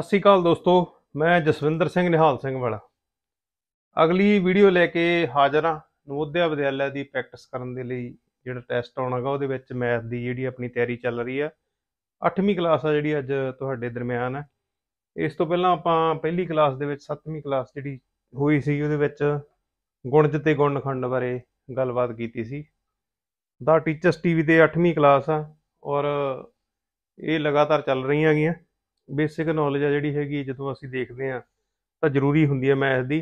ਸਤਿ ਸ਼੍ਰੀ ਅਕਾਲ ਦੋਸਤੋ ਮੈਂ ਜਸਵਿੰਦਰ ਸਿੰਘ ਨਿਹਾਲ ਸਿੰਘ ਵਾਲਾ ਅਗਲੀ ਵੀਡੀਓ ਲੈ ਕੇ ਹਾਜ਼ਰ ਹਾਂ ਨਵੋਦਿਆ ਵਿਦਿਆਲਿਆ ਦੀ ਪ੍ਰੈਕਟਿਸ ਕਰਨ ਦੇ ਲਈ ਜਿਹੜਾ ਟੈਸਟ ਆਉਣਾਗਾ ਉਹਦੇ ਵਿੱਚ ਮੈਥ ਦੀ ਜਿਹੜੀ ਆਪਣੀ ਤਿਆਰੀ ਚੱਲ ਰਹੀ ਆ 8ਵੀਂ ਕਲਾਸ ਆ ਜਿਹੜੀ ਅੱਜ ਤੁਹਾਡੇ ਦਰਮਿਆਨ ਹੈ ਇਸ ਤੋਂ ਪਹਿਲਾਂ ਆਪਾਂ ਪਹਿਲੀ ਕਲਾਸ ਦੇ ਵਿੱਚ 7ਵੀਂ ਕਲਾਸ ਜਿਹੜੀ ਹੋਈ ਸੀ ਉਹਦੇ ਵਿੱਚ ਗੁਣਜ ਤੇ ਗੁਣਖੰਡ ਬਾਰੇ ਗੱਲਬਾਤ ਕੀਤੀ ਸੀ ਦਾ ਟੀਚਰਸ ਟੀਵੀ ਤੇ 8ਵੀਂ ਕਲਾਸ ਆ ਔਰ ਇਹ ਲਗਾਤਾਰ ਚੱਲ ਰਹੀਆਂ ਹੈਗੀਆਂ ਬੇਸਿਕ ਨੌਲੇਜ ਆ ਜਿਹੜੀ ਹੈਗੀ ਜਦੋਂ ਅਸੀਂ ਦੇਖਦੇ ਆ ਤਾਂ ਜ਼ਰੂਰੀ ਹੁੰਦੀ ਹੈ ਮੈਥ ਦੀ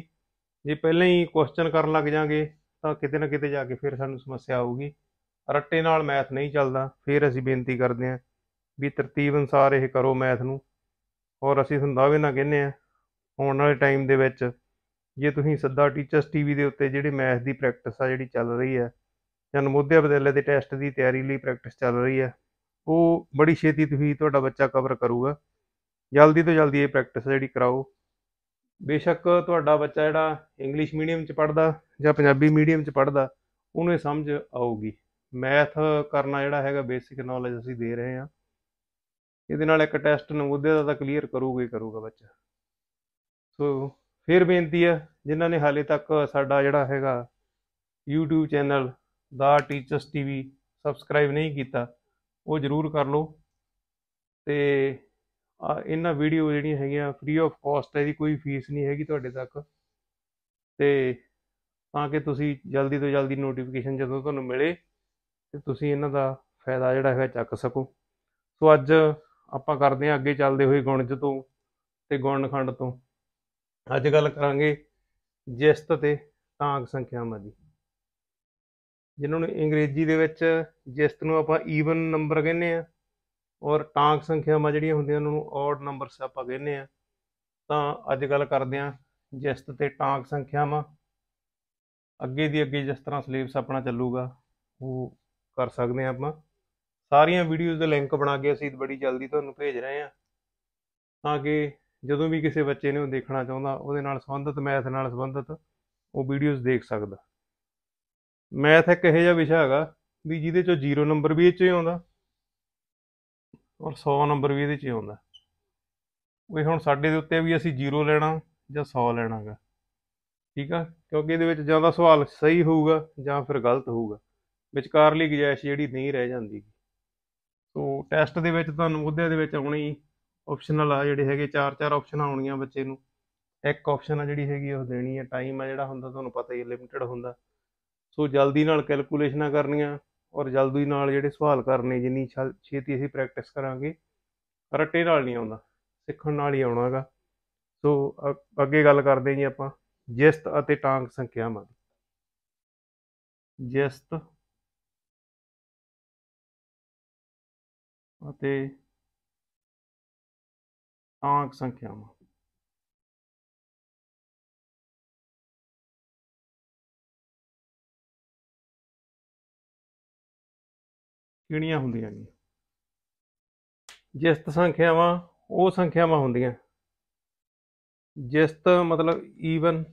ਜੇ ਪਹਿਲਾਂ ਹੀ ਕੁਐਸਚਨ ਕਰਨ ਲੱਗ ਜਾਾਂਗੇ ਤਾਂ ਕਿਤੇ ਨਾ ਕਿਤੇ ਜਾ ਕੇ ਫਿਰ ਸਾਨੂੰ ਸਮੱਸਿਆ ਆਊਗੀ ਰੱਟੇ ਨਾਲ ਮੈਥ ਨਹੀਂ ਚੱਲਦਾ ਫਿਰ ਅਸੀਂ ਬੇਨਤੀ ਕਰਦੇ ਆ ਵੀ ਤਰਤੀਬ ਅਨਸਾਰ ਇਹ ਕਰੋ ਮੈਥ ਨੂੰ ਔਰ ਅਸੀਂ ਤੁਹਾਨੂੰ ਵੀ ਨਾ ਕਹਿੰਨੇ ਆ ਹੁਣ ਵਾਲੇ ਟਾਈਮ ਦੇ ਵਿੱਚ ਜੇ ਤੁਸੀਂ ਸੱਦਾ ਟੀਚਰਸ ਟੀਵੀ ਦੇ ਉੱਤੇ ਜਿਹੜੀ ਮੈਥ ਦੀ ਪ੍ਰੈਕਟਿਸ ਆ ਜਿਹੜੀ ਚੱਲ ਰਹੀ ਹੈ ਜਾਂ ਨਮੋਦਿਆ ਬਦਲੇ ਦੇ ਟੈਸਟ ਦੀ ਤਿਆਰੀ ਲਈ ਪ੍ਰੈਕਟਿਸ ਚੱਲ ਰਹੀ ਹੈ ਉਹ ਬੜੀ ਛੇਤੀ ਤੁਸੀਂ ਤੁਹਾਡਾ ਬੱਚਾ ਕਵਰ ਕਰੂਗਾ ਜਲਦੀ ਤੋਂ ਜਲਦੀ ਇਹ ਪ੍ਰੈਕਟਿਸ ਜਿਹੜੀ ਕਰਾਓ ਬੇਸ਼ੱਕ ਤੁਹਾਡਾ ਬੱਚਾ ਜਿਹੜਾ ਇੰਗਲਿਸ਼ ਮੀਡੀਅਮ 'ਚ ਪੜਦਾ ਜਾਂ ਪੰਜਾਬੀ ਮੀਡੀਅਮ 'ਚ ਪੜਦਾ ਉਹਨੂੰ ਇਹ ਸਮਝ ਆਊਗੀ ਮੈਥ ਕਰਨਾ ਜਿਹੜਾ ਹੈਗਾ ਬੇਸਿਕ ਨੌਲੇਜ ਅਸੀਂ ਦੇ ਰਹੇ ਹਾਂ ਇਹਦੇ ਨਾਲ ਇੱਕ ਟੈਸਟ ਉਹਦੇ ਦਾ ਤਾਂ ਕਲੀਅਰ ਕਰੂਗਾ ਹੀ ਕਰੂਗਾ ਬੱਚਾ ਸੋ ਫਿਰ ਬੇਨਤੀ ਹੈ ਜਿਨ੍ਹਾਂ ਨੇ ਹਾਲੇ ਤੱਕ ਸਾਡਾ ਜਿਹੜਾ ਹੈਗਾ YouTube ਚੈਨਲ ਦਾ ਟੀਚਰਸ ਟੀਵੀ ਸਬਸਕ੍ਰਾਈਬ ਨਹੀਂ ਕੀਤਾ ਉਹ ਜਰੂਰ ਕਰ ਲਓ ਤੇ ਇਹਨਾਂ ਵੀਡੀਓ ਜਿਹੜੀਆਂ ਹੈਗੀਆਂ ਫ੍ਰੀ ਆਫ ਕਾਸਟ ਹੈ ਦੀ ਕੋਈ ਫੀਸ ਨਹੀਂ ਹੈਗੀ ਤੁਹਾਡੇ ਤੱਕ ਤੇ ਤਾਂ ਕਿ ਤੁਸੀਂ ਜਲਦੀ ਤੋਂ ਜਲਦੀ ਨੋਟੀਫਿਕੇਸ਼ਨ ਜਦੋਂ ਤੁਹਾਨੂੰ ਮਿਲੇ ਤੇ ਤੁਸੀਂ ਇਹਨਾਂ ਦਾ ਫਾਇਦਾ ਜਿਹੜਾ ਹੈ ਚੱਕ ਸਕੋ ਸੋ ਅੱਜ ਆਪਾਂ ਕਰਦੇ ਹਾਂ ਅੱਗੇ ਚੱਲਦੇ ਹੋਏ ਗੁਣਜ ਤੋਂ ਤੇ ਗੁਣਖੰਡ ਤੋਂ ਅੱਜ ਗੱਲ ਕਰਾਂਗੇ ਜਿਸਤ ਤੇ ਤਾਂਕ ਸੰਖਿਆਵਾਂ ਦੀ ਜਿਨ੍ਹਾਂ ਨੂੰ ਅੰਗਰੇਜ਼ੀ ਦੇ ਵਿੱਚ ਜਿਸਤ ਨੂੰ ਆਪਾਂ ਈਵਨ ਨੰਬਰ ਕਹਿੰਦੇ ਆ ਔਰ ਟਾਂਕ ਸੰਖਿਆਵਾਂ ਜਿਹੜੀਆਂ ਹੁੰਦੀਆਂ ਉਹਨਾਂ ਨੂੰ ਆਡ ਨੰਬਰਸ ਆਪਾਂ ਕਹਿੰਦੇ ਆ ਤਾਂ ਅੱਜ ਗੱਲ ਕਰਦੇ ਆ ਜਿਸਤ ਤੇ ਟਾਂਕ ਸੰਖਿਆਵਾਂ ਅੱਗੇ ਦੀ ਅੱਗੇ ਜਿਸ ਤਰ੍ਹਾਂ ਸਿਲੇਬਸ ਆਪਣਾ ਚੱਲੂਗਾ ਉਹ ਕਰ ਸਕਦੇ ਆ ਆਪਾਂ ਸਾਰੀਆਂ ਵੀਡੀਓਜ਼ ਦੇ ਲਿੰਕ ਬਣਾ ਕੇ ਅਸੀਂ ਬੜੀ ਜਲਦੀ ਤੁਹਾਨੂੰ ਭੇਜ ਰਹੇ ਆ ਤਾਂ ਕਿ ਜਦੋਂ ਵੀ ਕਿਸੇ ਬੱਚੇ ਨੇ ਉਹ ਦੇਖਣਾ ਚਾਹੁੰਦਾ ਉਹਦੇ ਨਾਲ ਸੰਬੰਧਿਤ ਮੈਥ ਨਾਲ ਸੰਬੰਧਿਤ ਉਹ ਵੀਡੀਓਜ਼ ਦੇਖ ਸਕਦਾ ਮੈਥ ਇੱਕ ਇਹੋ ਜਿਹਾ ਵਿਸ਼ਾ ਹੈਗਾ ਵੀ ਜਿਹਦੇ ਚੋਂ 0 ਨੰਬਰ ਵੀ ਇਹ ਹੀ ਆਉਂਦਾ ਔਰ 100 ਨੰਬਰ ਵੀ ਇਹਦੇ 'ਚ ਆਉਂਦਾ ਉਹ ਹੁਣ ਸਾਡੇ ਦੇ ਉੱਤੇ ਵੀ ਅਸੀਂ 0 ਲੈਣਾ ਜਾਂ 100 ਲੈਣਾਗਾ ਠੀਕ ਆ ਕਿਉਂਕਿ ਇਹਦੇ ਵਿੱਚ ਜਾਂ ਦਾ ਸਵਾਲ ਸਹੀ ਹੋਊਗਾ ਜਾਂ ਫਿਰ ਗਲਤ ਹੋਊਗਾ ਵਿਚਕਾਰਲੀ ਗੁਜਾਇਸ਼ ਜਿਹੜੀ ਨਹੀਂ ਰਹਿ ਜਾਂਦੀ ਸੋ ਟੈਸਟ ਦੇ ਵਿੱਚ ਤੁਹਾਨੂੰ ਉਹਦੇ ਦੇ ਵਿੱਚ ਆਉਣੀ ਆਪਸ਼ਨਲ ਆ ਜਿਹੜੇ ਹੈਗੇ ਚਾਰ ਚਾਰ ਆਪਸ਼ਨ ਆਉਣੀਆਂ ਬੱਚੇ ਨੂੰ ਇੱਕ ਆਪਸ਼ਨ ਆ ਜਿਹੜੀ ਹੈਗੀ ਉਹ ਦੇਣੀ ਹੈ ਟਾਈਮ ਆ ਜਿਹੜਾ ਹੁੰਦਾ ਤੁਹਾਨੂੰ ਪਤਾ ਹੀ ਲਿਮਟਿਡ ਹੁੰਦਾ ਸੋ ਜਲਦੀ ਨਾਲ ਕੈਲਕੂਲੇਸ਼ਨਾਂ ਕਰਨੀਆਂ ਔਰ ਜਲਦੀ ਨਾਲ ਜਿਹੜੇ ਸਵਾਲ ਕਰਨੇ ਜਿੰਨੀ ਛੇਤੀ ਅਸੀਂ ਪ੍ਰੈਕਟਿਸ ਕਰਾਂਗੇ ਰੱਟੇ ਨਾਲ ਨਹੀਂ ਆਉਂਦਾ ਸਿੱਖਣ ਨਾਲ ਹੀ ਆਉਣਾਗਾ ਸੋ ਅੱਗੇ ਗੱਲ ਕਰਦੇ ਜੀ ਆਪਾਂ ਜਿਸਤ ਅਤੇ ਟਾਂਗ ਸੰਖਿਆਵਾਂ ਦੀ ਜਿਸਤ ਅਤੇ ਟਾਂਗ ਸੰਖਿਆਵਾਂ ਕਿਹੜੀਆਂ ਹੁੰਦੀਆਂ ਨੇ ਜਿਸਤ ਸੰਖਿਆਵਾਂ ਉਹ ਸੰਖਿਆਵਾਂ ਹੁੰਦੀਆਂ ਜਿਸਤ ਮਤਲਬ ਈਵਨ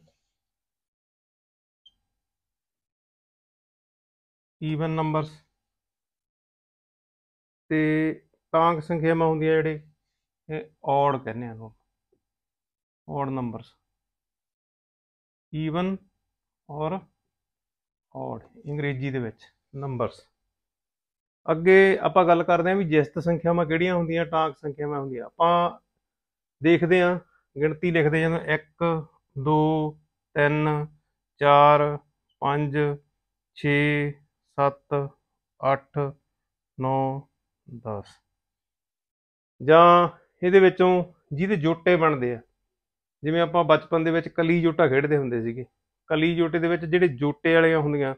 ਈਵਨ ਨੰਬਰਸ ਤੇ ਤਾਂਕ ਸੰਖਿਆਵਾਂ ਹੁੰਦੀਆਂ ਜਿਹੜੇ ਇਹ ਔਡ ਕਹਿੰਦੇ ਆ ਨੂੰ ਔਡ ਨੰਬਰਸ ਈਵਨ ਔਰ ਔਡ ਅੰਗਰੇਜ਼ੀ ਦੇ ਵਿੱਚ ਨੰਬਰਸ ਅੱਗੇ ਆਪਾਂ ਗੱਲ ਕਰਦੇ ਹਾਂ ਵੀ ਜਿਸਤ ਸੰਖਿਆਵਾਂ ਕਿਹੜੀਆਂ ਹੁੰਦੀਆਂ ਟਾਂਕ ਸੰਖਿਆਵਾਂ ਹੁੰਦੀਆਂ ਆਪਾਂ ਦੇਖਦੇ ਹਾਂ ਗਿਣਤੀ ਲਿਖਦੇ ਜਾਂਦੇ 1 2 3 4 5 6 7 8 9 10 ਜਾਂ ਇਹਦੇ ਵਿੱਚੋਂ ਜਿਹਦੇ ਜੋਟੇ ਬਣਦੇ ਆ ਜਿਵੇਂ ਆਪਾਂ ਬਚਪਨ ਦੇ ਵਿੱਚ ਕਲੀ ਜੋਟਾ ਖੇਡਦੇ ਹੁੰਦੇ ਸੀਗੇ ਕਲੀ ਜੋਟੇ ਦੇ ਵਿੱਚ ਜਿਹੜੇ ਜੋਟੇ ਵਾਲੀਆਂ ਹੁੰਦੀਆਂ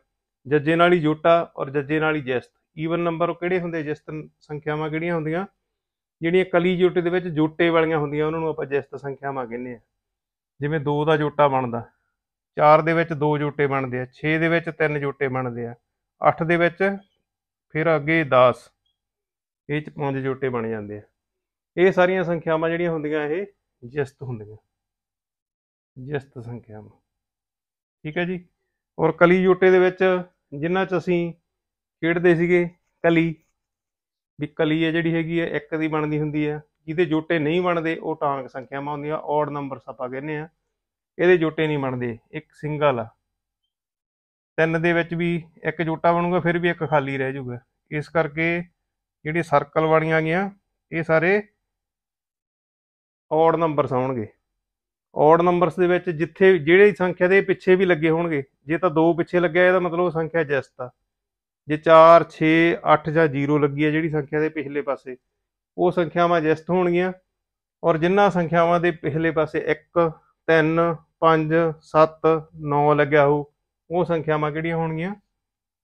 ਜੱਜੇ ਨਾਲ ਹੀ ਜੋਟਾ ਔਰ ਜੱਜੇ ਨਾਲ ਹੀ ਜਿਸਤ ਈਵਨ ਨੰਬਰ ਉਹ ਕਿਹੜੇ ਹੁੰਦੇ ਜਿਸਤ ਸੰਖਿਆਵਾਂ ਕਿਹੜੀਆਂ ਹੁੰਦੀਆਂ ਜਿਹੜੀਆਂ ਕਲੀ ਜੋਟੇ ਦੇ ਵਿੱਚ ਜੋਟੇ ਵਾਲੀਆਂ ਹੁੰਦੀਆਂ ਉਹਨਾਂ ਨੂੰ ਆਪਾਂ ਜਿਸਤ ਸੰਖਿਆਵਾਂ ਕਹਿੰਦੇ ਆ ਜਿਵੇਂ 2 ਦਾ ਜੋਟਾ ਬਣਦਾ 4 ਦੇ ਵਿੱਚ 2 ਜੋਟੇ ਬਣਦੇ ਆ 6 ਦੇ ਵਿੱਚ 3 ਜੋਟੇ ਬਣਦੇ ਆ 8 ਦੇ ਵਿੱਚ ਫਿਰ ਅੱਗੇ 10 ਇਹ ਚ 5 ਜੋਟੇ ਬਣ ਜਾਂਦੇ ਆ ਇਹ ਸਾਰੀਆਂ ਸੰਖਿਆਵਾਂ ਜਿਹੜੀਆਂ ਹੁੰਦੀਆਂ ਇਹ ਜਿਸਤ ਹੁੰਦੀਆਂ ਜਿਸਤ ਸੰਖਿਆਵਾਂ ਠੀਕ ਹੈ ਜੀ ਔਰ ਕਲੀ ਜੋਟੇ ਦੇ ਵਿੱਚ ਜਿਨ੍ਹਾਂ ਚ ਅਸੀਂ ਖੇਡਦੇ ਸੀਗੇ ਕਲੀ ਵੀ ਕਲੀ ਹੈ ਜਿਹੜੀ ਹੈਗੀ ਹੈ ਇੱਕ ਦੀ ਬਣਦੀ ਹੁੰਦੀ ਹੈ ਜਿਹਦੇ ਜੋਟੇ ਨਹੀਂ ਬਣਦੇ ਉਹ ਟਾਂਕ ਸੰਖਿਆਵਾਂ ਹੁੰਦੀਆਂ ਔਡ ਨੰਬਰਸ ਆਪਾਂ ਕਹਿੰਦੇ ਆ ਇਹਦੇ ਜੋਟੇ ਨਹੀਂ ਬਣਦੇ ਇੱਕ ਸਿੰਗਲ ਆ ਤਿੰਨ ਦੇ ਵਿੱਚ ਵੀ ਇੱਕ ਜੋਟਾ ਬਣੂਗਾ ਫਿਰ ਵੀ ਇੱਕ ਖਾਲੀ ਰਹਿ ਜਾਊਗਾ ਇਸ ਕਰਕੇ ਜਿਹੜੇ ਸਰਕਲ ਵਾਲੀਆਂ ਗਈਆਂ ਇਹ ਸਾਰੇ ਔਡ ਨੰਬਰਸ ਆਉਣਗੇ ਔਡ ਨੰਬਰਸ ਦੇ ਵਿੱਚ ਜਿੱਥੇ ਜਿਹੜੇ ਸੰਖਿਆ ਦੇ ਪਿੱਛੇ ਵੀ ਲੱਗੇ ਹੋਣਗੇ ਜੇ ਤਾਂ ਦੋ ਪਿੱਛੇ ਲੱਗਿਆ ਇਹਦਾ ਮਤਲਬ ਉਹ ਸੰਖਿਆ ਜਸਤ ਆ ਜੇ 4 6 8 ਜਾਂ 0 ਲੱਗੀ ਹੈ ਜਿਹੜੀ ਸੰਖਿਆ ਦੇ ਪਿਛਲੇ ਪਾਸੇ ਉਹ ਸੰਖਿਆਵਾਂ ਜਿਸਤ ਹੋਣਗੀਆਂ ਔਰ ਜਿੰਨਾ ਸੰਖਿਆਵਾਂ ਦੇ ਪਿਛਲੇ ਪਾਸੇ 1 3 5 7 9 ਲੱਗਿਆ ਹੋ ਉਹ ਸੰਖਿਆਵਾਂ ਕਿਹੜੀਆਂ ਹੋਣਗੀਆਂ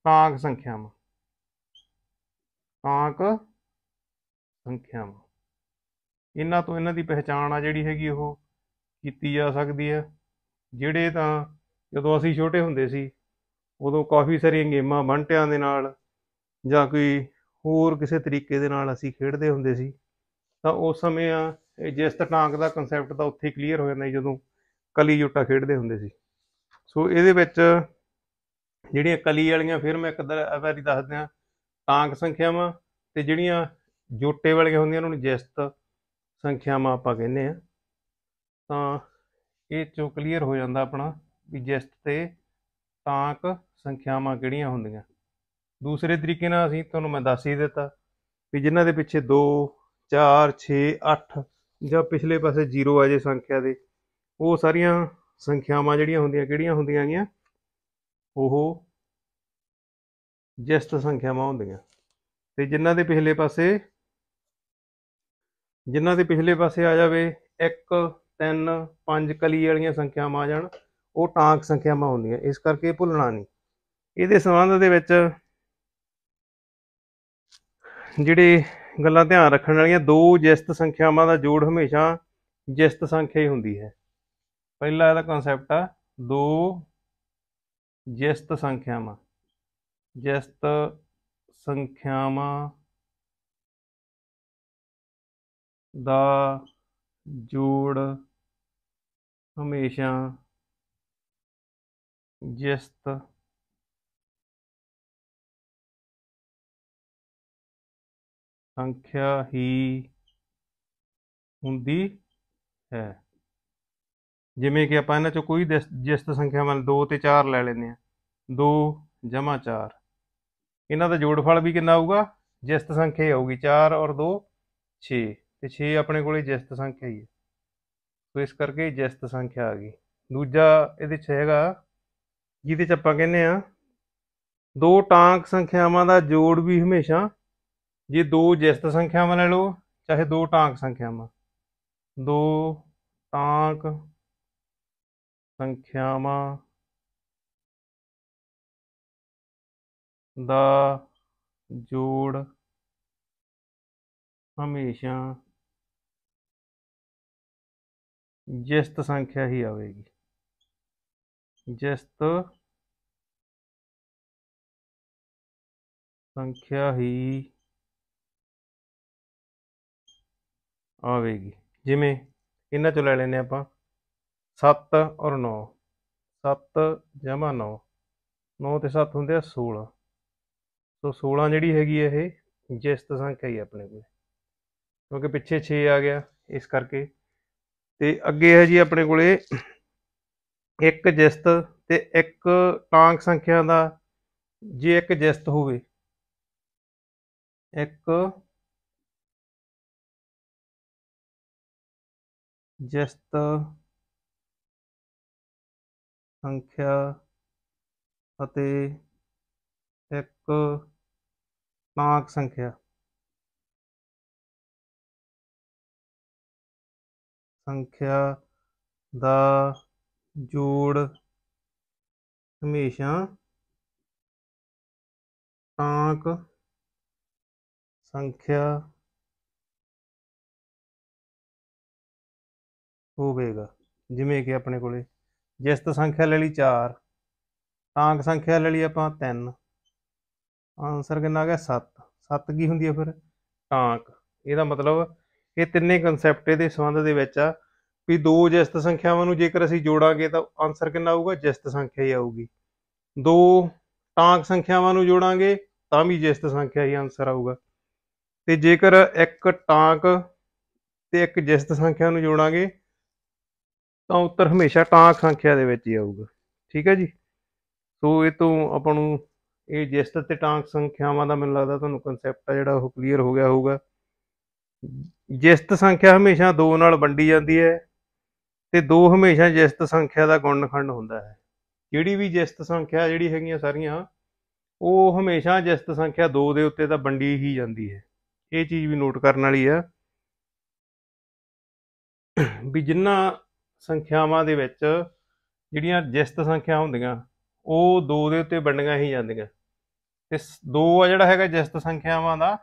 ਕਾਂਕ ਸੰਖਿਆਵਾਂ ਕਾਂਕ ਸੰਖਿਆਵਾਂ ਇਹਨਾਂ ਤੋਂ ਇਹਨਾਂ ਦੀ ਪਹਿਚਾਣ ਆ ਜਿਹੜੀ ਹੈਗੀ ਉਹ ਕੀਤੀ ਜਾ ਸਕਦੀ ਹੈ ਜਿਹੜੇ ਤਾਂ ਜਦੋਂ ਅਸੀਂ ਛੋਟੇ ਹੁੰਦੇ ਸੀ ਉਦੋਂ ਕਾਫੀ ਸਾਰੀਆਂ ਗੇਮਾਂ ਬੰਟਿਆਂ ਦੇ ਨਾਲ ਜਾਂ ਕੋਈ ਹੋਰ ਕਿਸੇ ਤਰੀਕੇ ਦੇ ਨਾਲ ਅਸੀਂ ਖੇਡਦੇ ਹੁੰਦੇ ਸੀ ਤਾਂ ਉਸ ਸਮੇਂ ਆ ਜਿਸ ਟਾਂਕ ਦਾ ਕਨਸੈਪਟ ਤਾਂ ਉੱਥੇ ਕਲੀਅਰ ਹੋ ਜਾਂਦਾ ਜਦੋਂ ਕਲੀ ਜੁੱਟਾ ਖੇਡਦੇ ਹੁੰਦੇ ਸੀ ਸੋ ਇਹਦੇ ਵਿੱਚ ਜਿਹੜੀਆਂ ਕਲੀ ਵਾਲੀਆਂ ਫਿਰ ਮੈਂ ਇੱਕ ਵਾਰੀ ਦੱਸ ਦਿਆਂ ਟਾਂਕ ਸੰਖਿਆਵਾਂ ਤੇ ਜਿਹੜੀਆਂ ਜੋਟੇ ਵਾਲੀਆਂ ਹੁੰਦੀਆਂ ਉਹਨਾਂ ਨੂੰ ਜਿਸਤ ਸੰਖਿਆਵਾਂ ਆਪਾਂ ਕਹਿੰਦੇ ਆ ਤਾਂ ਇਹ ਚੋ ਕਲੀਅਰ ਹੋ ਜਾਂਦਾ ਆਪਣਾ ਵੀ ਜਿਸਤ ਤੇ ਟਾਂਕ ਸੰਖਿਆਵਾਂ ਕਿਹੜੀਆਂ ਹੁੰਦੀਆਂ ਦੂਸਰੇ ਤਰੀਕੇ ਨਾਲ ਅਸੀਂ ਤੁਹਾਨੂੰ ਮੈਂ ਦੱਸ ਹੀ ਦਿੱਤਾ ਵੀ ਜਿਨ੍ਹਾਂ ਦੇ ਪਿੱਛੇ 2 4 6 8 ਜਾਂ ਪਿਛਲੇ ਪਾਸੇ 0 ਆ ਜੇ ਸੰਖਿਆ ਦੇ ਉਹ ਸਾਰੀਆਂ ਸੰਖਿਆਵਾਂ ਜਿਹੜੀਆਂ ਹੁੰਦੀਆਂ ਕਿਹੜੀਆਂ ਹੁੰਦੀਆਂ ਗਿਆ ਉਹ ਜਸਟ ਸੰਖਿਆਵਾਂ ਹੁੰਦੀਆਂ ਤੇ ਜਿਨ੍ਹਾਂ ਦੇ ਪਿਛਲੇ ਪਾਸੇ ਜਿਨ੍ਹਾਂ ਦੇ ਪਿਛਲੇ ਪਾਸੇ ਆ ਜਾਵੇ 1 3 5 ਕਲੀ ਵਾਲੀਆਂ ਸੰਖਿਆਵਾਂ ਆ ਜਾਣ ਉਹ ਟਾਂਕ ਸੰਖਿਆਵਾਂ ਹੁੰਦੀਆਂ ਇਸ ਕਰਕੇ ਭੁੱਲਣਾ ਨਹੀਂ ਇਹਦੇ ਸੰਬੰਧ ਦੇ ਵਿੱਚ ਜਿਹੜੇ ਗੱਲਾਂ ਧਿਆਨ ਰੱਖਣ ਵਾਲੀਆਂ ਦੋ ਜਿਸਤ ਸੰਖਿਆਵਾਂ ਦਾ ਜੋੜ ਹਮੇਸ਼ਾ ਜਿਸਤ ਸੰਖਿਆ ਹੀ ਹੁੰਦੀ ਹੈ ਪਹਿਲਾ ਇਹਦਾ ਕਨਸੈਪਟ ਆ ਦੋ ਜਿਸਤ ਸੰਖਿਆਵਾਂ ਜਿਸਤ ਸੰਖਿਆਵਾਂ ਦਾ ਜੋੜ ਹਮੇਸ਼ਾ ਜਿਸਤ ਸੰਖਿਆ ਹੀ ਹੁੰਦੀ ਹੈ ਜਿਵੇਂ ਕਿ ਆਪਾਂ ਇਹਨਾਂ ਚੋਂ ਕੋਈ ਜਿਸਤ ਸੰਖਿਆ ਮੰਨ 2 ਤੇ 4 ਲੈ ਲੈਂਦੇ ਆ 2 ਜਮਾ 4 ਇਹਨਾਂ ਦਾ ਜੋੜਫਲ ਵੀ ਕਿੰਨਾ ਆਊਗਾ ਜਿਸਤ ਸੰਖਿਆ ਆਊਗੀ 4 ਔਰ 2 6 ਤੇ 6 ਆਪਣੇ ਕੋਲੇ ਜਿਸਤ ਸੰਖਿਆ ਹੀ ਹੈ ਸੋ ਇਸ ਕਰਕੇ ਜਿਸਤ ਸੰਖਿਆ ਆ ਗਈ ਦੂਜਾ ਇਹਦੇ 'ਚ ਹੈਗਾ ਜਿਹਦੇ 'ਚ ਆਪਾਂ ਕਹਿੰਦੇ ਆ ਦੋ ਟਾਂਕ ਸੰਖਿਆਵਾਂ ਦਾ ਜੋੜ ਵੀ ਹਮੇਸ਼ਾ ਜੇ ਦੋ ਜਿਸਤ ਸੰਖਿਆਵਾਂ ਲੈ ਲਓ ਚਾਹੇ ਦੋ ਟਾਂਕ ਸੰਖਿਆਵਾਂ ਦੋ ਟਾਂਕ ਸੰਖਿਆਵਾਂ ਦਾ ਜੋੜ ਹਮੇਸ਼ਾ ਜਿਸਤ ਸੰਖਿਆ ਹੀ ਆਵੇਗੀ ਜਿਸਤ ਸੰਖਿਆ ਹੀ ਆਵੇਗੀ ਜਿਵੇਂ ਇਹਨਾਂ ਚੋਂ ਲੈ ਲੈਨੇ ਆਪਾਂ 7 ਔਰ 9 7 9 9 ਤੇ 7 ਹੁੰਦੇ ਆ 16 ਸੋ 16 ਜਿਹੜੀ ਹੈਗੀ ਇਹ ਜਿਸਤ ਸੰਖਿਆ ਹੀ ਆਪਣੇ ਕੋਲ ਕਿਉਂਕਿ ਪਿੱਛੇ 6 ਆ ਗਿਆ ਇਸ ਕਰਕੇ ਤੇ ਅੱਗੇ ਹੈ ਜੀ ਆਪਣੇ ਕੋਲੇ ਇੱਕ ਜਿਸਤ ਤੇ ਇੱਕ ਟਾਂਕ ਸੰਖਿਆ ਦਾ ਜੇ ਇੱਕ ਜਿਸਤ ਹੋਵੇ ਇੱਕ ਜਸਤ ਸੰਖਿਆ ਅਤੇ ਇੱਕ ਨਾਂਕ ਸੰਖਿਆ ਸੰਖਿਆ ਦਾ ਜੋੜ ਹਮੇਸ਼ਾ ਨਾਂਕ ਸੰਖਿਆ ਹੋਵੇਗਾ ਜਿਵੇਂ ਕਿ ਆਪਣੇ ਕੋਲੇ ਜਿਸਤ ਸੰਖਿਆ ਲੈ ਲਈ 4 ਤਾਂਕ ਸੰਖਿਆ ਲੈ ਲਈ ਆਪਾਂ 3 ਆਨਸਰ ਕਿੰਨਾ ਆ ਗਿਆ 7 7 ਕੀ ਹੁੰਦੀ ਹੈ ਫਿਰ ਤਾਂਕ ਇਹਦਾ ਮਤਲਬ ਇਹ ਤਿੰਨੇ ਕਨਸੈਪਟ ਇਹਦੇ ਸੰਬੰਧ ਦੇ ਵਿੱਚ ਆ ਵੀ ਦੋ ਜਿਸਤ ਸੰਖਿਆਵਾਂ ਨੂੰ ਜੇਕਰ ਅਸੀਂ ਜੋੜਾਂਗੇ ਤਾਂ ਆਨਸਰ ਕਿੰਨਾ ਆਊਗਾ ਜਿਸਤ ਸੰਖਿਆ ਹੀ ਆਊਗੀ ਦੋ ਤਾਂਕ ਸੰਖਿਆਵਾਂ ਨੂੰ ਜੋੜਾਂਗੇ ਤਾਂ ਵੀ ਜਿਸਤ ਸੰਖਿਆ ਹੀ ਆਨਸਰ ਆਊਗਾ ਤੇ ਜੇਕਰ ਇੱਕ ਟਾਂਕ ਤੇ ਇੱਕ ਜਿਸਤ ਸੰਖਿਆ ਨੂੰ ਜੋੜਾਂਗੇ ਤਾਂ ਉੱਤਰ ਹਮੇਸ਼ਾ ਟਾਂਕ ਸੰਖਿਆ ਦੇ ਵਿੱਚ ਹੀ ਆਊਗਾ ਠੀਕ ਹੈ ਜੀ ਸੋ ਇਹ ਤੋਂ ਆਪਾਂ ਨੂੰ ਇਹ ਜਿਸਤ ਤੇ ਟਾਂਕ ਸੰਖਿਆਵਾਂ ਦਾ ਮੈਨੂੰ ਲੱਗਦਾ ਤੁਹਾਨੂੰ ਕਨਸੈਪਟ ਆ ਜਿਹੜਾ ਉਹ ਕਲੀਅਰ ਹੋ ਗਿਆ ਹੋਊਗਾ ਜਿਸਤ ਸੰਖਿਆ ਹਮੇਸ਼ਾ 2 ਨਾਲ ਵੰਡੀ ਜਾਂਦੀ ਹੈ ਤੇ 2 ਹਮੇਸ਼ਾ ਜਿਸਤ ਸੰਖਿਆ ਦਾ ਗੁਣਨਖੰਡ ਹੁੰਦਾ ਹੈ ਜਿਹੜੀ ਵੀ ਜਿਸਤ ਸੰਖਿਆ ਜਿਹੜੀ ਹੈਗੀਆਂ ਸਾਰੀਆਂ ਉਹ ਹਮੇਸ਼ਾ ਜਿਸਤ ਸੰਖਿਆ 2 ਦੇ ਉੱਤੇ ਤਾਂ ਵੰਡੀ ਹੀ ਜਾਂਦੀ ਹੈ ਇਹ ਚੀਜ਼ ਵੀ ਨੋਟ ਕਰਨ ਵਾਲੀ ਆ ਵੀ ਜਿੰਨਾ ਸੰਖਿਆਵਾਂ ਦੇ ਵਿੱਚ ਜਿਹੜੀਆਂ ਜਿਸਤ ਸੰਖਿਆ ਹੁੰਦੀਆਂ ਉਹ 2 ਦੇ ਉੱਤੇ ਵੰਡੀਆਂ ਹੀ ਜਾਂਦੀਆਂ ਤੇ 2 ਆ ਜਿਹੜਾ ਹੈਗਾ ਜਿਸਤ ਸੰਖਿਆਵਾਂ ਦਾ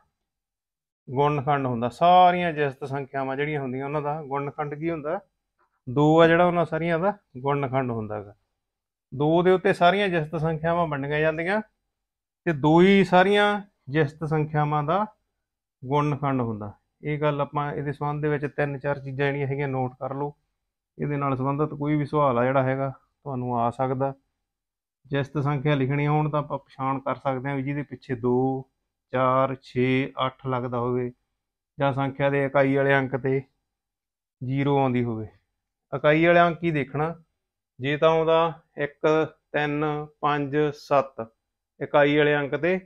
ਗੁਣਨਖੰਡ ਹੁੰਦਾ ਸਾਰੀਆਂ ਜਿਸਤ ਸੰਖਿਆਵਾਂ ਜਿਹੜੀਆਂ ਹੁੰਦੀਆਂ ਉਹਨਾਂ ਦਾ ਗੁਣਨਖੰਡ ਕੀ ਹੁੰਦਾ 2 ਆ ਜਿਹੜਾ ਉਹਨਾਂ ਸਾਰੀਆਂ ਦਾ ਗੁਣਨਖੰਡ ਹੁੰਦਾਗਾ 2 ਦੇ ਉੱਤੇ ਸਾਰੀਆਂ ਜਿਸਤ ਸੰਖਿਆਵਾਂ ਵੰਡੀਆਂ ਜਾਂਦੀਆਂ ਤੇ 2 ਹੀ ਸਾਰੀਆਂ ਜਿਸਤ ਸੰਖਿਆਵਾਂ ਦਾ ਗੁਣਨਖੰਡ ਹੁੰਦਾ ਇਹ ਗੱਲ ਆਪਾਂ ਇਹਦੇ ਸੰਬੰਧ ਦੇ ਵਿੱਚ ਤਿੰਨ ਚਾਰ ਚੀਜ਼ਾਂ ਜਿਹੜੀਆਂ ਹੈਗੀਆਂ ਨੋਟ ਕਰ ਲਓ ਇਹਦੇ ਨਾਲ ਸੰਬੰਧਿਤ ਕੋਈ ਵੀ ਸਵਾਲ ਆ ਜਿਹੜਾ ਹੈਗਾ ਤੁਹਾਨੂੰ ਆ ਸਕਦਾ ਜਿਸ ਤੇ ਸੰਖਿਆ ਲਿਖਣੀ ਹੋਣ ਤਾਂ ਆਪਾਂ ਪਛਾਣ ਕਰ ਸਕਦੇ ਹਾਂ ਵੀ ਜਿਹਦੇ ਪਿੱਛੇ 2 4 6 8 ਲੱਗਦਾ ਹੋਵੇ ਜਾਂ ਸੰਖਿਆ ਦੇ ਇਕਾਈ ਵਾਲੇ ਅੰਕ ਤੇ 0 ਆਉਂਦੀ ਹੋਵੇ ਇਕਾਈ ਵਾਲੇ ਅੰਕ ਹੀ ਦੇਖਣਾ ਜੇ ਤਾਂ ਉਹਦਾ 1 3 5 7 ਇਕਾਈ ਵਾਲੇ ਅੰਕ ਤੇ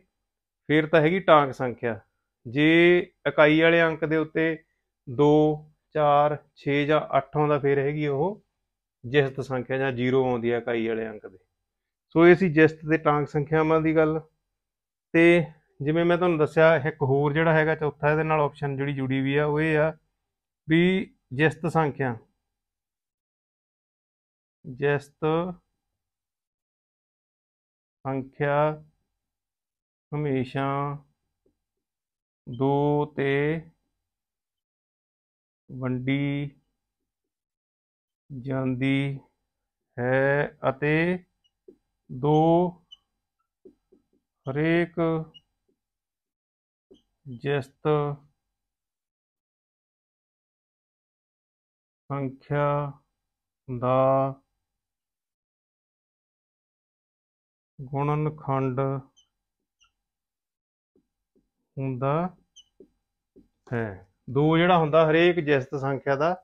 ਫਿਰ ਤਾਂ ਹੈਗੀ ਟਾਂਕ ਸੰਖਿਆ ਜੇ ਇਕਾਈ ਵਾਲੇ ਅੰਕ ਦੇ ਉੱਤੇ 2 4 6 ਜਾਂ 8 ਆਉਂਦਾ ਫੇਰ ਹੈਗੀ ਉਹ ਜਿਸਤ ਸੰਖਿਆ ਜਾਂ 0 ਆਉਂਦੀ ਹੈ ਕਾਈ ਵਾਲੇ ਅੰਕ ਦੇ ਸੋ ਇਹ ਸੀ ਜਿਸਤ ਤੇ ਟਾਂਕ ਸੰਖਿਆਵਾਂ ਦੀ ਗੱਲ ਤੇ ਜਿਵੇਂ ਮੈਂ ਤੁਹਾਨੂੰ ਦੱਸਿਆ ਇੱਕ ਹੋਰ ਜਿਹੜਾ ਹੈਗਾ ਚੌਥਾ ਇਹਦੇ ਨਾਲ ਆਪਸ਼ਨ ਜਿਹੜੀ ਜੁੜੀ ਵੀ ਆ ਉਹ ਇਹ ਆ ਵੀ ਜਿਸਤ ਸੰਖਿਆ ਜਿਸਤ ਸੰਖਿਆ ਹਮੇਸ਼ਾ 2 ਤੇ ਵੰਡੀ ਜਾਂਦੀ ਹੈ ਅਤੇ ਦੋ ਹਰੇਕ ਜਸਤ ਸੰਖਿਆ ਦਾ ਗੁਣਨਖੰਡ ਹੁੰਦਾ ਹੈ 2 ਜਿਹੜਾ ਹੁੰਦਾ ਹਰੇਕ ਜਿਸਤ ਸੰਖਿਆ ਦਾ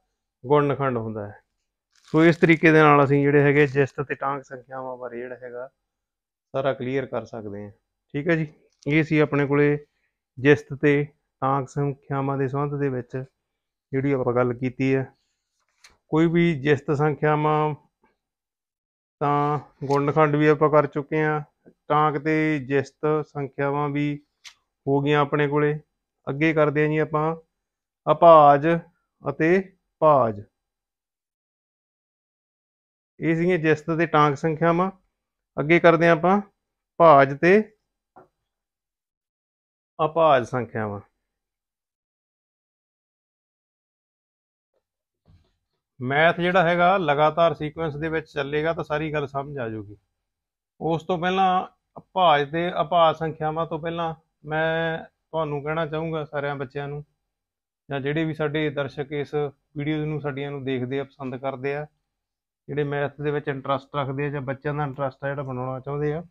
ਗੁਣਨਖੰਡ ਹੁੰਦਾ ਹੈ ਸੋ ਇਸ ਤਰੀਕੇ ਦੇ ਨਾਲ ਅਸੀਂ ਜਿਹੜੇ ਹੈਗੇ ਜਿਸਤ ਤੇ ਟਾਂਕ ਸੰਖਿਆਵਾਂ ਬਾਰੇ ਜਿਹੜਾ ਹੈਗਾ ਸਾਰਾ ਕਲੀਅਰ ਕਰ ਸਕਦੇ ਹਾਂ ਠੀਕ ਹੈ ਜੀ ਇਹ ਸੀ ਆਪਣੇ ਕੋਲੇ ਜਿਸਤ ਤੇ ਟਾਂਕ ਸੰਖਿਆਵਾਂ ਦੇ ਸੰਬੰਧ ਦੇ ਵਿੱਚ ਜਿਹੜੀ ਆਪਾਂ ਗੱਲ ਕੀਤੀ ਹੈ ਕੋਈ ਵੀ ਜਿਸਤ ਸੰਖਿਆਵਾਂ ਤਾਂ ਗੁਣਨਖੰਡ ਵੀ ਆਪਾਂ ਕਰ ਚੁੱਕੇ ਹਾਂ ਟਾਂਕ ਤੇ ਜਿਸਤ ਸੰਖਿਆਵਾਂ ਵੀ ਹੋ ਗਈਆਂ ਆਪਣੇ ਕੋਲੇ ਅੱਗੇ ਕਰਦੇ ਆ ਜੀ ਆਪਾਂ ਅਪਾਜ ਅਤੇ ਪਾਜ ਇਹ ਸੀਗੀਆਂ ਜਿਸਤ ਤੇ ਟਾਂਕ ਸੰਖਿਆਵਾਂ ਅੱਗੇ ਕਰਦੇ ਆਪਾਂ ਭਾਜ ਤੇ ਅਪਾਜ ਸੰਖਿਆਵਾਂ ਮੈਥ ਜਿਹੜਾ ਹੈਗਾ ਲਗਾਤਾਰ ਸੀਕੁਐਂਸ ਦੇ ਵਿੱਚ ਚੱਲੇਗਾ ਤਾਂ ਸਾਰੀ ਗੱਲ ਸਮਝ ਆ ਜਾਊਗੀ ਉਸ ਤੋਂ ਪਹਿਲਾਂ ਭਾਜ ਤੇ ਅਪਾਜ ਸੰਖਿਆਵਾਂ ਤੋਂ ਪਹਿਲਾਂ ਮੈਂ ਤੁਹਾਨੂੰ ਕਹਿਣਾ ਚਾਹੂੰਗਾ ਸਾਰਿਆਂ ਬੱਚਿਆਂ ਨੂੰ ਜਾਂ ਜਿਹੜੇ ਵੀ ਸਾਡੇ ਦਰਸ਼ਕ ਇਸ ਵੀਡੀਓ ਨੂੰ ਸਾਡੀਆਂ ਨੂੰ ਦੇਖਦੇ ਆ ਪਸੰਦ ਕਰਦੇ ਆ ਜਿਹੜੇ ਮੈਥ ਦੇ ਵਿੱਚ ਇੰਟਰਸਟ ਰੱਖਦੇ ਆ ਜਾਂ ਬੱਚਿਆਂ ਦਾ ਇੰਟਰਸਟ ਆ ਜਿਹੜਾ ਬਣਾਉਣਾ ਚਾਹੁੰਦੇ ਆ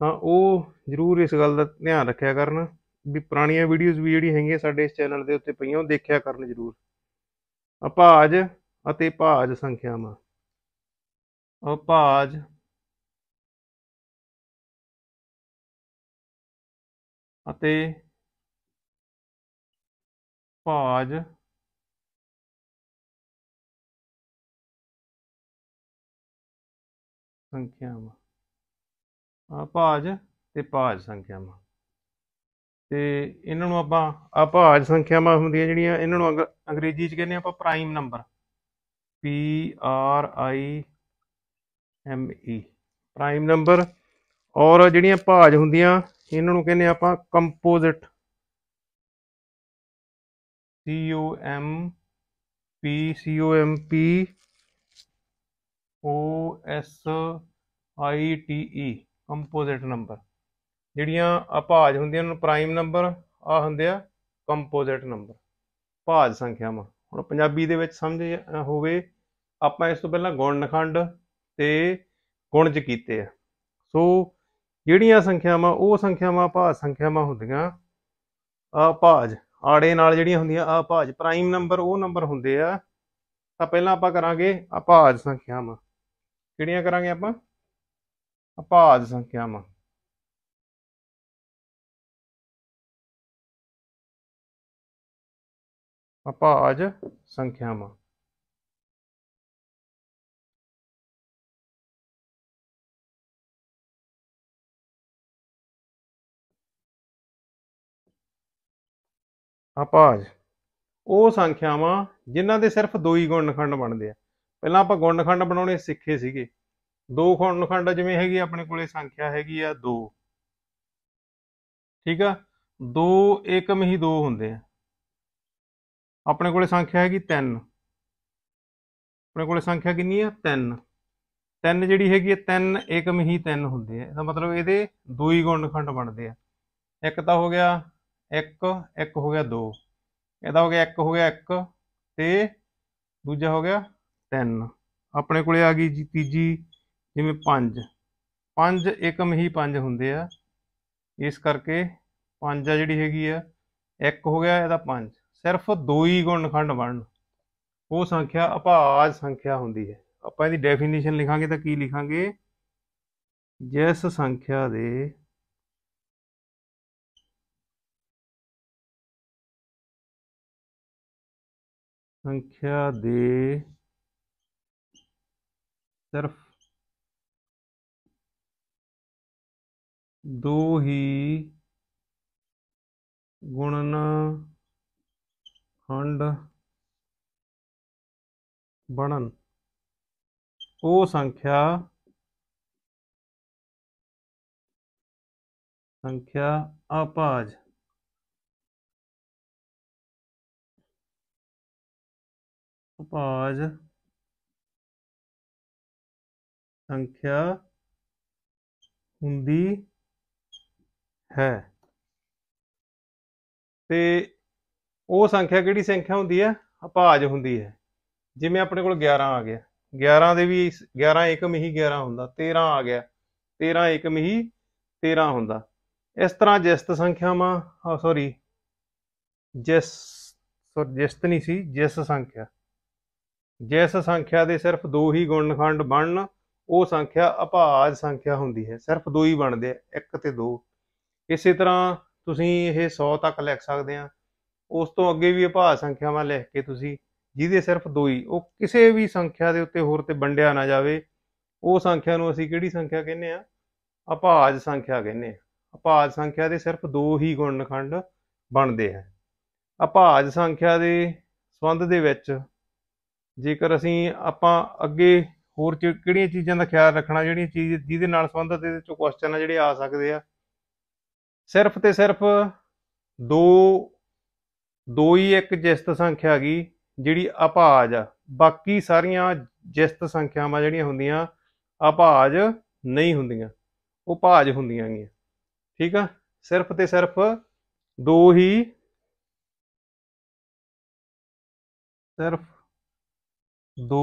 ਤਾਂ ਉਹ ਜ਼ਰੂਰ ਇਸ ਗੱਲ ਦਾ ਧਿਆਨ ਰੱਖਿਆ ਕਰਨ ਵੀ ਪੁਰਾਣੀਆਂ ਵੀਡੀਓਜ਼ ਵੀ ਜਿਹੜੀ ਹੈਗੀਆਂ ਸਾਡੇ ਇਸ ਚੈਨਲ ਦੇ ਉੱਤੇ ਪਈਆਂ ਉਹ ਦੇਖਿਆ ਕਰਨ ਜ਼ਰੂਰ ਅਭਾਜ ਅਤੇ ਭਾਜ ਸੰਖਿਆਵਾਂ ਅਭਾਜ ਅਤੇ ਭਾਜ ਸੰਖਿਆਵਾਂ ਆ ਭਾਜ ਤੇ ਭਾਜ ਸੰਖਿਆਵਾਂ ਤੇ ਇਹਨਾਂ ਨੂੰ ਆਪਾਂ ਆ ਭਾਜ ਸੰਖਿਆਵਾਂ ਹੁੰਦੀਆਂ ਜਿਹੜੀਆਂ ਇਹਨਾਂ ਨੂੰ ਅੰਗਰੇਜ਼ੀ ਚ ਕਹਿੰਦੇ ਆਪਾਂ prime number P R I M E prime number ਔਰ ਜਿਹੜੀਆਂ ਭਾਜ ਹੁੰਦੀਆਂ ਇਹਨਾਂ ਨੂੰ ਕਹਿੰਦੇ ਆਪਾਂ composite C M M P C M M P O S I T E composite number ਜਿਹੜੀਆਂ ਅਭਾਜ ਹੁੰਦੀਆਂ ਉਹਨਾਂ ਨੂੰ ਪ੍ਰਾਈਮ ਨੰਬਰ ਆ ਹੁੰਦੇ ਆ ਕੰਪੋਜ਼ਿਟ ਨੰਬਰ ਭਾਜ ਸੰਖਿਆਵਾਂ ਹੁਣ ਪੰਜਾਬੀ ਦੇ ਵਿੱਚ ਸਮਝ ਹੋਵੇ ਆਪਾਂ ਇਸ ਤੋਂ ਪਹਿਲਾਂ ਗੁਣਨਖੰਡ ਤੇ ਗੁਣਜ ਕੀਤੇ ਆ ਸੋ ਜਿਹੜੀਆਂ ਸੰਖਿਆਵਾਂ ਉਹ ਸੰਖਿਆਵਾਂ ਭਾਜ ਸੰਖਿਆਵਾਂ ਹੁੰਦੀਆਂ ਆ ਭਾਜ ਆੜੇ ਨਾਲ ਜਿਹੜੀਆਂ ਹੁੰਦੀਆਂ ਆ ਭਾਜ ਪ੍ਰਾਈਮ ਨੰਬਰ ਉਹ ਨੰਬਰ ਹੁੰਦੇ ਆ ਤਾਂ ਪਹਿਲਾਂ ਆਪਾਂ ਕਰਾਂਗੇ ਅਭਾਜ ਸੰਖਿਆਵਾਂ ਕਿਹੜੀਆਂ ਕਰਾਂਗੇ ਆਪਾਂ ਅਭਾਜ ਸੰਖਿਆਵਾਂ ਅਭਾਜ ਸੰਖਿਆਵਾਂ ਅਪਾਜ ਉਹ ਸੰਖਿਆਵਾਂ ਜਿਨ੍ਹਾਂ ਦੇ ਸਿਰਫ ਦੋ ਹੀ ਗੁਣਨਖੰਡ ਬਣਦੇ ਆ ਪਹਿਲਾਂ ਆਪਾਂ ਗੁਣਨਖੰਡ ਬਣਾਉਣੇ ਸਿੱਖੇ ਸੀਗੇ ਦੋ ਗੁਣਨਖੰਡ ਜਿਵੇਂ ਹੈਗੀ ਆਪਣੇ ਕੋਲੇ ਸੰਖਿਆ ਹੈਗੀ ਆ 2 ਠੀਕ ਆ 2 ਏਕਮ ਹੀ 2 ਹੁੰਦੇ ਆ ਆਪਣੇ ਕੋਲੇ ਸੰਖਿਆ ਹੈਗੀ 3 ਆਪਣੇ ਕੋਲੇ ਸੰਖਿਆ ਕਿੰਨੀ ਆ 3 3 ਜਿਹੜੀ ਹੈਗੀ ਆ 3 ਏਕਮ ਹੀ 3 ਹੁੰਦੇ ਆ ਇਹਦਾ ਮਤਲਬ ਇਹਦੇ ਦੋ ਹੀ ਗੁਣਨਖੰਡ ਬਣਦੇ ਆ ਇੱਕ ਤਾਂ ਹੋ ਗਿਆ ਇੱਕ ਇੱਕ ਹੋ ਗਿਆ 2 ਇਹਦਾ ਹੋ ਗਿਆ ਇੱਕ ਹੋ ਗਿਆ ਇੱਕ ਤੇ ਦੂਜਾ ਹੋ ਗਿਆ 3 ਆਪਣੇ ਕੋਲੇ ਆ ਗਈ ਜੀ ਤੀਜੀ ਜਿਵੇਂ 5 ਪੰਜ ਏਕਮ ਹੀ ਪੰਜ ਹੁੰਦੇ ਆ ਇਸ ਕਰਕੇ ਪੰਜ ਆ ਜਿਹੜੀ ਹੈਗੀ ਆ ਇੱਕ ਹੋ ਗਿਆ ਇਹਦਾ ਪੰਜ ਸਿਰਫ ਦੋ ਹੀ ਗੁਣਖੰਡ ਬਣਨ ਉਹ ਸੰਖਿਆ ਅਭਾਜ ਸੰਖਿਆ ਹੁੰਦੀ ਹੈ ਆਪਾਂ ਇਹਦੀ ਡੈਫੀਨੇਸ਼ਨ ਲਿਖਾਂਗੇ ਤਾਂ ਕੀ ਲਿਖਾਂਗੇ ਜਿਸ ਸੰਖਿਆ ਦੇ संख्या दे सिर्फ दो ही गुणन खंड बनन वो संख्या संख्या अपाज ਉਪਾਜ ਸੰਖਿਆ ਹੁੰਦੀ ਹੈ ਤੇ ਉਹ ਸੰਖਿਆ ਕਿਹੜੀ ਸੰਖਿਆ ਹੁੰਦੀ ਹੈ ਉਪਾਜ ਹੁੰਦੀ ਹੈ ਜਿਵੇਂ ਆਪਣੇ ਕੋਲ 11 ਆ ਗਿਆ 11 ਦੇ ਵੀ 11 ਏਕਮ ਹੀ 11 ਹੁੰਦਾ 13 ਆ ਗਿਆ 13 ਏਕਮ ਹੀ 13 ਹੁੰਦਾ ਇਸ ਤਰ੍ਹਾਂ ਜਿਸਤ ਸੰਖਿਆਵਾਂ ਸੌਰੀ ਜਿਸ ਸੋ ਜਿਸਤ ਨਹੀਂ ਸੀ ਜਿਸ ਸੰਖਿਆ ਜਿਸ ਸੰਖਿਆ ਦੇ ਸਿਰਫ ਦੋ ਹੀ ਗੁਣਨਖੰਡ ਬਣਨ ਉਹ ਸੰਖਿਆ ਅਭਾਜ ਸੰਖਿਆ ਹੁੰਦੀ ਹੈ ਸਿਰਫ ਦੋ ਹੀ ਬਣਦੇ ਆ 1 ਤੇ 2 ਇਸੇ ਤਰ੍ਹਾਂ ਤੁਸੀਂ ਇਹ 100 ਤੱਕ ਲਿਖ ਸਕਦੇ ਆ ਉਸ ਤੋਂ ਅੱਗੇ ਵੀ ਅਭਾਜ ਸੰਖਿਆਵਾਂ ਲਿਖ ਕੇ ਤੁਸੀਂ ਜਿਹਦੇ ਸਿਰਫ ਦੋ ਹੀ ਉਹ ਕਿਸੇ ਵੀ ਸੰਖਿਆ ਦੇ ਉੱਤੇ ਹੋਰ ਤੇ ਵੰਡਿਆ ਨਾ ਜਾਵੇ ਉਹ ਸੰਖਿਆ ਨੂੰ ਅਸੀਂ ਕਿਹੜੀ ਸੰਖਿਆ ਕਹਿੰਦੇ ਆ ਅਭਾਜ ਸੰਖਿਆ ਕਹਿੰਦੇ ਆ ਅਭਾਜ ਸੰਖਿਆ ਦੇ ਸਿਰਫ ਦੋ ਹੀ ਗੁਣਨਖੰਡ ਬਣਦੇ ਆ ਅਭਾਜ ਸੰਖਿਆ ਦੇ ਸੰਬੰਧ ਦੇ ਵਿੱਚ ਜੇਕਰ ਅਸੀਂ ਆਪਾਂ ਅੱਗੇ ਹੋਰ ਕਿਹੜੀਆਂ ਚੀਜ਼ਾਂ ਦਾ ਖਿਆਲ ਰੱਖਣਾ ਜਿਹੜੀਆਂ ਚੀਜ਼ ਜਿਹਦੇ ਨਾਲ ਸੰਬੰਧਿਤ ਇਹਦੇ ਚੋਂ ਕੁਐਸਚਨ ਆ ਜਿਹੜੇ ਆ ਸਕਦੇ ਆ ਸਿਰਫ ਤੇ ਸਿਰਫ ਦੋ ਦੋ ਹੀ ਇੱਕ ਜਿਸਤ ਸੰਖਿਆ ਗਈ ਜਿਹੜੀ ਅਭਾਜ ਆ ਬਾਕੀ ਸਾਰੀਆਂ ਜਿਸਤ ਸੰਖਿਆਵਾਂ ਜਿਹੜੀਆਂ ਹੁੰਦੀਆਂ ਅਭਾਜ ਨਹੀਂ ਹੁੰਦੀਆਂ ਉਹ ਭਾਜ ਹੁੰਦੀਆਂ ਗੀਆਂ ਠੀਕ ਆ ਸਿਰਫ ਤੇ ਸਿਰਫ ਦੋ ਹੀ ਸਿਰਫ दो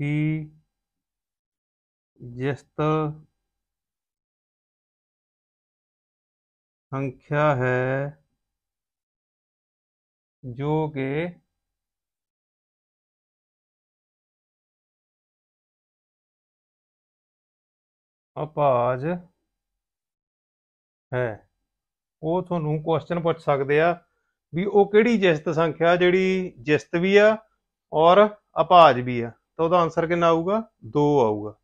की जस्त संख्या है जो के अपाज है वो थोन क्वेश्चन पूछ सकते हैं ਵੀ ਉਹ ਕਿਹੜੀ ਜਿਸਤ ਸੰਖਿਆ ਜਿਹੜੀ ਜਿਸਤ ਵੀ ਆ ਔਰ ਅਪਾਜ ਵੀ ਆ ਤਾਂ ਉਹਦਾ ਆਨਸਰ ਕਿੰਨਾ ਆਊਗਾ 2 ਆਊਗਾ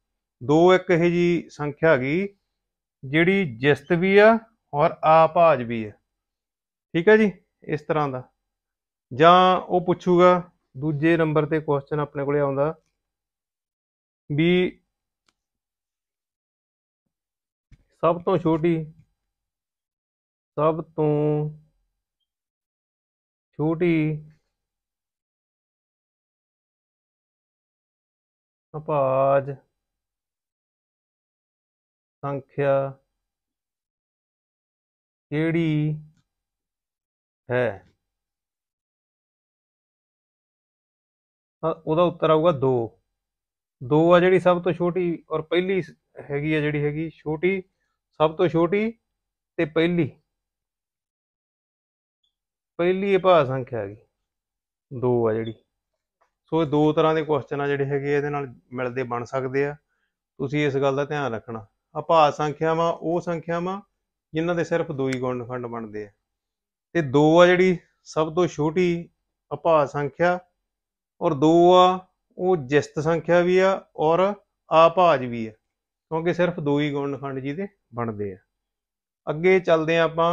2 ਇੱਕ ਇਹ ਜੀ ਸੰਖਿਆ ਹੈਗੀ ਜਿਹੜੀ ਜਿਸਤ ਵੀ ਆ ਔਰ ਆਪਾਜ ਵੀ ਆ ਠੀਕ ਹੈ ਜੀ ਇਸ ਤਰ੍ਹਾਂ ਦਾ ਜਾਂ ਉਹ ਪੁੱਛੂਗਾ ਦੂਜੇ ਨੰਬਰ ਤੇ ਕੁਐਸਚਨ ਆਪਣੇ ਕੋਲੇ ਆਉਂਦਾ ਵੀ ਸਭ ਤੋਂ ਛੋਟੀ ਸਭ ਤੋਂ ਛੋਟੀ ਅਪਾਜ ਸੰਖਿਆ ਕਿਹੜੀ ਹੈ ਉਹਦਾ ਉੱਤਰ ਆਊਗਾ 2 2 ਆ ਜਿਹੜੀ ਸਭ ਤੋਂ ਛੋਟੀ ਔਰ ਪਹਿਲੀ ਹੈਗੀ ਆ ਜਿਹੜੀ ਹੈਗੀ ਛੋਟੀ ਸਭ ਤੋਂ ਛੋਟੀ ਤੇ ਪਹਿਲੀ ਪਹਿਲੀ ਇਹ ਭਾਗ ਸੰਖਿਆ ਹੈਗੀ ਦੋ ਆ ਜਿਹੜੀ ਸੋ ਇਹ ਦੋ ਤਰ੍ਹਾਂ ਦੇ ਕੁਐਸਚਨ ਆ ਜਿਹੜੇ ਹੈਗੇ ਇਹਦੇ ਨਾਲ ਮਿਲਦੇ ਬਣ ਸਕਦੇ ਆ ਤੁਸੀਂ ਇਸ ਗੱਲ ਦਾ ਧਿਆਨ ਰੱਖਣਾ ਆ ਭਾਗ ਸੰਖਿਆਵਾਂ ਉਹ ਸੰਖਿਆਵਾਂ ਜਿਨ੍ਹਾਂ ਦੇ ਸਿਰਫ ਦੋ ਹੀ ਗੁਣਨਖੰਡ ਬਣਦੇ ਆ ਤੇ ਦੋ ਆ ਜਿਹੜੀ ਸਭ ਤੋਂ ਛੋਟੀ ਅਭਾ ਸੰਖਿਆ ਔਰ ਦੋ ਆ ਉਹ ਜਿਸਤ ਸੰਖਿਆ ਵੀ ਆ ਔਰ ਆਪਾਜ ਵੀ ਆ ਕਿਉਂਕਿ ਸਿਰਫ ਦੋ ਹੀ ਗੁਣਨਖੰਡ ਜਿਹਦੇ ਬਣਦੇ ਆ ਅੱਗੇ ਚੱਲਦੇ ਆਪਾਂ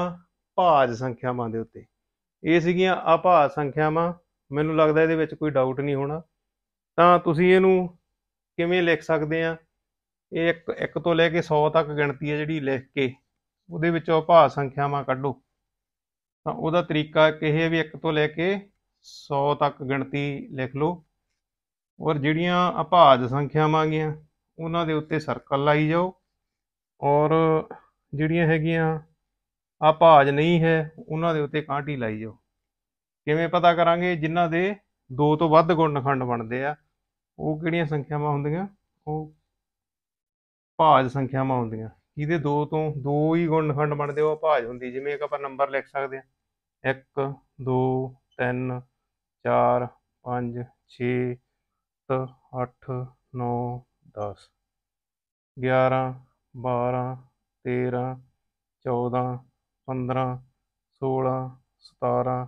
ਭਾਜ ਸੰਖਿਆਵਾਂ ਦੇ ਉੱਤੇ ਇਹ ਸੀਗੀਆਂ ਆਪਾ ਸੰਖਿਆਵਾਂ ਮੈਨੂੰ ਲੱਗਦਾ ਇਹਦੇ ਵਿੱਚ ਕੋਈ ਡਾਊਟ ਨਹੀਂ ਹੋਣਾ ਤਾਂ ਤੁਸੀਂ ਇਹਨੂੰ ਕਿਵੇਂ ਲਿਖ ਸਕਦੇ ਆ ਇਹ ਇੱਕ ਇੱਕ ਤੋਂ ਲੈ ਕੇ 100 ਤੱਕ ਗਿਣਤੀ ਹੈ ਜਿਹੜੀ ਲਿਖ ਕੇ ਉਹਦੇ ਵਿੱਚੋਂ ਭਾਅ ਸੰਖਿਆਵਾਂ ਕੱਢੋ ਤਾਂ ਉਹਦਾ ਤਰੀਕਾ ਕਿਹੇ ਵੀ ਇੱਕ ਤੋਂ ਲੈ ਕੇ 100 ਤੱਕ ਗਿਣਤੀ ਲਿਖ ਲਓ ਔਰ ਜਿਹੜੀਆਂ ਅਭਾਜ ਸੰਖਿਆਵਾਂ ਗੀਆਂ ਉਹਨਾਂ ਦੇ ਉੱਤੇ ਸਰਕਲ ਲਾਈ ਜਾਓ ਔਰ ਜਿਹੜੀਆਂ ਹੈਗੀਆਂ ਆ ਭਾਜ ਨਹੀਂ ਹੈ ਉਹਨਾਂ ਦੇ ਉੱਤੇ ਕਾਂਟੀ ਲਾਈ ਜਾਓ ਕਿਵੇਂ ਪਤਾ ਕਰਾਂਗੇ ਜਿਨ੍ਹਾਂ ਦੇ ਦੋ ਤੋਂ ਵੱਧ ਗੁਣਨਖੰਡ ਬਣਦੇ ਆ ਉਹ ਕਿਹੜੀਆਂ ਸੰਖਿਆਵਾਂ ਹੁੰਦੀਆਂ ਉਹ ਭਾਜ ਸੰਖਿਆਵਾਂ ਹੁੰਦੀਆਂ ਇਹਦੇ ਦੋ ਤੋਂ ਦੋ ਹੀ ਗੁਣਨਖੰਡ ਬਣਦੇ ਉਹ ਭਾਜ ਹੁੰਦੀ ਜਿਵੇਂ ਇੱਕ ਆਪਾਂ ਨੰਬਰ ਲਿਖ ਸਕਦੇ ਆ 1 2 3 4 5 6 7 8 9 10 11 12 13 14 ਪੰਦਰਾਂ ਸੋਲਾਂ ਸਤਾਰਾਂ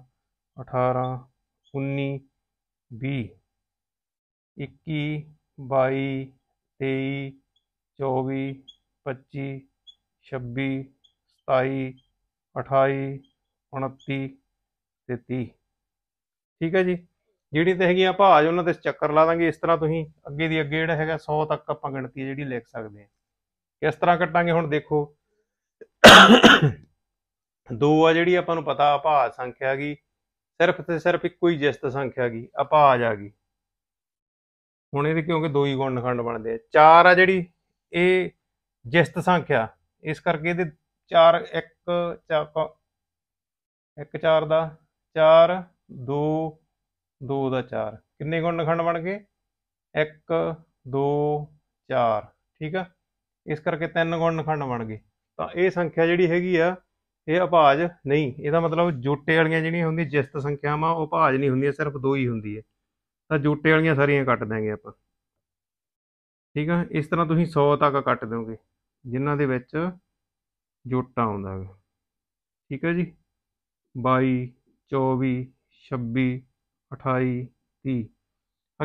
ਅਠਾਰਾਂ ਉੱਨੀ ਵੀਹ ਇੱਕੀ ਬਾਈ ਤੇਈ ਚੌਵੀ ਪੱਚੀ ਛੱਬੀ ਸਤਾਈ ਅਠਾਈ ਉਣੱਤੀ ਤੇ ਤੀਹ ਠੀਕ ਹੈ ਜੀ ਜਿਹੜੀ ਤੇ ਹੈਗੀ ਆ ਭਾਜ ਉਹਨਾਂ ਤੇ ਚੱਕਰ ਲਾ ਦਾਂਗੇ ਇਸ ਤਰ੍ਹਾਂ ਤੁਸੀਂ ਅੱਗੇ ਦੀ ਅੱਗੇ ਜਿਹੜਾ ਹੈਗਾ 100 ਤੱਕ ਆਪਾਂ ਗਿਣਤੀ ਜਿਹੜੀ ਲਿਖ ਸਕਦੇ ਆ ਕਿਸ ਤਰ੍ਹਾਂ ਕੱਟਾਂਗੇ ਹੁਣ ਦੇਖੋ ਦੋ ਆ ਜਿਹੜੀ ਆਪਾਂ ਨੂੰ ਪਤਾ ਅਭਾਜ ਸੰਖਿਆ ਗਈ ਸਿਰਫ ਤੇ ਸਿਰਫ ਇੱਕੋ ਹੀ ਜਿਸਤ ਸੰਖਿਆ ਗਈ ਅਭਾਜ ਆ ਗਈ ਹੁਣ ਇਹਦੇ ਕਿਉਂਕਿ ਦੋ ਹੀ ਗੁਣਖੰਡ ਬਣਦੇ ਆ ਚਾਰ ਆ ਜਿਹੜੀ ਇਹ ਜਿਸਤ ਸੰਖਿਆ ਇਸ ਕਰਕੇ ਇਹਦੇ 4 1 1 4 ਦਾ 4 2 2 ਦਾ 4 ਕਿੰਨੇ ਗੁਣਖੰਡ ਬਣ ਗਏ 1 2 4 ਠੀਕ ਆ ਇਸ ਕਰਕੇ ਤਿੰਨ ਗੁਣਖੰਡ ਬਣ ਗਏ ਤਾਂ ਇਹ ਸੰਖਿਆ ਜਿਹੜੀ ਹੈਗੀ ਆ ਇਹ ਅਭਾਜ ਨਹੀਂ ਇਹਦਾ ਮਤਲਬ ਜੋਟੇ ਵਾਲੀਆਂ ਜਿਹੜੀਆਂ ਹੁੰਦੀਆਂ ਜਿਸਤ ਸੰਖਿਆਵਾਂ ਉਹ ਭਾਜ ਨਹੀਂ ਹੁੰਦੀਆਂ ਸਿਰਫ ਦੋ ਹੀ ਹੁੰਦੀ ਹੈ ਤਾਂ ਜੋਟੇ ਵਾਲੀਆਂ ਸਾਰੀਆਂ ਕੱਟ ਦਾਂਗੇ ਆਪਾਂ ਠੀਕ ਆ ਇਸ ਤਰ੍ਹਾਂ ਤੁਸੀਂ 100 ਤੱਕ ਕੱਟ ਦਿਓਗੇ ਜਿਨ੍ਹਾਂ ਦੇ ਵਿੱਚ ਜੋਟਾ ਆਉਂਦਾ ਹੈ ਠੀਕ ਹੈ ਜੀ 22 24 26 28 30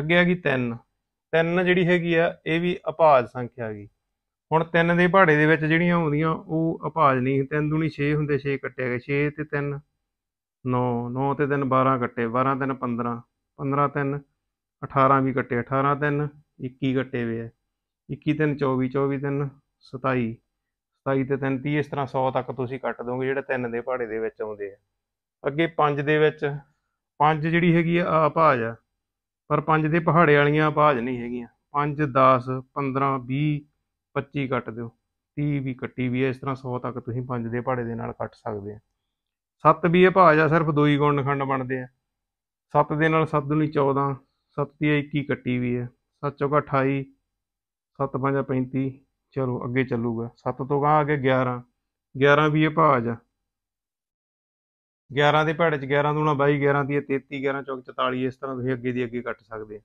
ਅੱਗੇ ਆ ਗਈ 3 3 ਜਿਹੜੀ ਹੈਗੀ ਆ ਇਹ ਵੀ ਅਪਾਜ ਸੰਖਿਆ ਹੈਗੀ ਹੁਣ 3 ਦੇ ਪਹਾੜੇ ਦੇ ਵਿੱਚ ਜਿਹੜੀਆਂ ਆਉਂਦੀਆਂ ਉਹ ਅਪਾਜ ਨਹੀਂ 3 ਦੂਣੀ 6 ਹੁੰਦੇ 6 ਕੱਟਿਆ ਗਏ 6 ਤੇ 3 9 9 ਤੇ 3 12 ਕੱਟੇ 12 3 15 15 3 18 ਵੀ ਕੱਟੇ 18 ਤੇ 3 21 ਕੱਟੇ ਵੇ 21 21 3 24 24 3 27 27 ਤੇ 3 30 ਇਸ ਤਰ੍ਹਾਂ 100 ਤੱਕ ਤੁਸੀਂ ਕੱਟ ਦੋਗੇ ਜਿਹੜੇ 3 ਦੇ ਪਹਾੜੇ ਦੇ ਵਿੱਚ ਆਉਂਦੇ ਆ ਅੱਗੇ 5 ਦੇ ਵਿੱਚ 5 ਜਿਹੜੀ ਹੈਗੀ ਆ ਭਾਜ ਆ ਪਰ 5 ਦੇ ਪਹਾੜੇ ਵਾਲੀਆਂ ਭਾਜ ਨਹੀਂ ਹੈਗੀਆਂ 5 10 15 20 25 ਕੱਟ ਦਿਓ 30 ਵੀ ਕੱਟੀ ਵੀ ਹੈ ਇਸ ਤਰ੍ਹਾਂ 100 ਤੱਕ ਤੁਸੀਂ 5 ਦੇ ਪਾੜੇ ਦੇ ਨਾਲ ਕੱਟ ਸਕਦੇ ਆ 7 ਵੀ ਇਹ ਭਾਜ ਆ ਸਿਰਫ ਦੋ ਹੀ ਗੁਣ ਖੰਡ ਬਣਦੇ ਆ 7 ਦੇ ਨਾਲ 7 ਦੂਣੀ 14 7 ਤੇ 21 ਕੱਟੀ ਵੀ ਹੈ 7 ਚੋਂ 28 7 5 35 ਚਲੋ ਅੱਗੇ ਚੱਲੂਗਾ 7 ਤੋਂ ਕਾ ਅੱਗੇ 11 11 ਵੀ ਇਹ ਭਾਜ ਆ 11 ਦੇ ਭਾੜੇ ਚ 11 ਦੂਣਾ 22 11 ਦੀ 33 11 ਚੋਂ 44 ਇਸ ਤਰ੍ਹਾਂ ਤੁਸੀਂ ਅੱਗੇ ਦੀ ਅੱਗੇ ਕੱਟ ਸਕਦੇ ਆ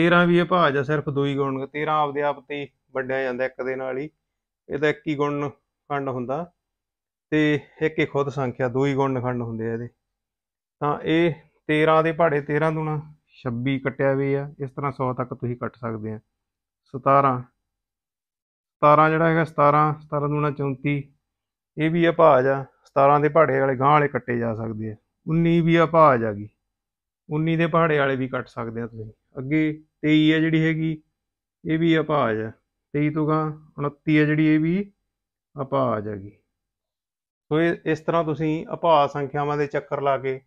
13 ਵੀ ਇਹ ਭਾਜ ਆ ਸਿਰਫ ਦੋ ਹੀ ਗੁਣਨ 13 ਆਪਦੇ ਆਪ ਤੇ ਵੰਡਿਆ ਜਾਂਦਾ ਇੱਕ ਦੇ ਨਾਲ ਹੀ ਇਹਦਾ ਇੱਕ ਹੀ ਗੁਣ ਖੰਡ ਹੁੰਦਾ ਤੇ ਇੱਕ ਹੀ ਖੁਦ ਸੰਖਿਆ ਦੋ ਹੀ ਗੁਣ ਖੰਡ ਹੁੰਦੇ ਆ ਇਹਦੇ ਤਾਂ ਇਹ 13 ਦੇ ਪਹਾੜੇ 13 ਦੁਣਾ 26 ਕੱਟਿਆ ਵੀ ਆ ਇਸ ਤਰ੍ਹਾਂ 100 ਤੱਕ ਤੁਸੀਂ ਕੱਟ ਸਕਦੇ ਆ 17 17 ਜਿਹੜਾ ਹੈਗਾ 17 17 ਦੁਣਾ 34 ਇਹ ਵੀ ਆ ਭਾਜ ਆ 17 ਦੇ ਪਹਾੜੇ ਵਾਲੇ ਗਾਂ ਵਾਲੇ ਕੱਟੇ ਜਾ ਸਕਦੇ ਆ 19 ਵੀ ਆ ਭਾਜ ਆ ਗਈ 19 ਦੇ ਪਹਾੜੇ ਵਾਲੇ ਵੀ ਕੱਟ ਸਕਦੇ ਆ ਤੁਸੀਂ ਅੱਗੇ 23 ਆ ਜਿਹੜੀ ਹੈਗੀ ਇਹ ਵੀ ਆ ਭਾਜ ਆ 23 ਤੋਂ ਗਾ 29 ਹੈ ਜਿਹੜੀ ਇਹ ਵੀ ਆਪਾ ਆ ਜਾਗੀ ਸੋ ਇਹ ਇਸ ਤਰ੍ਹਾਂ ਤੁਸੀਂ ਅਪਾਹ ਸੰਖਿਆਵਾਂ ਦੇ ਚੱਕਰ ਲਾ ਕੇ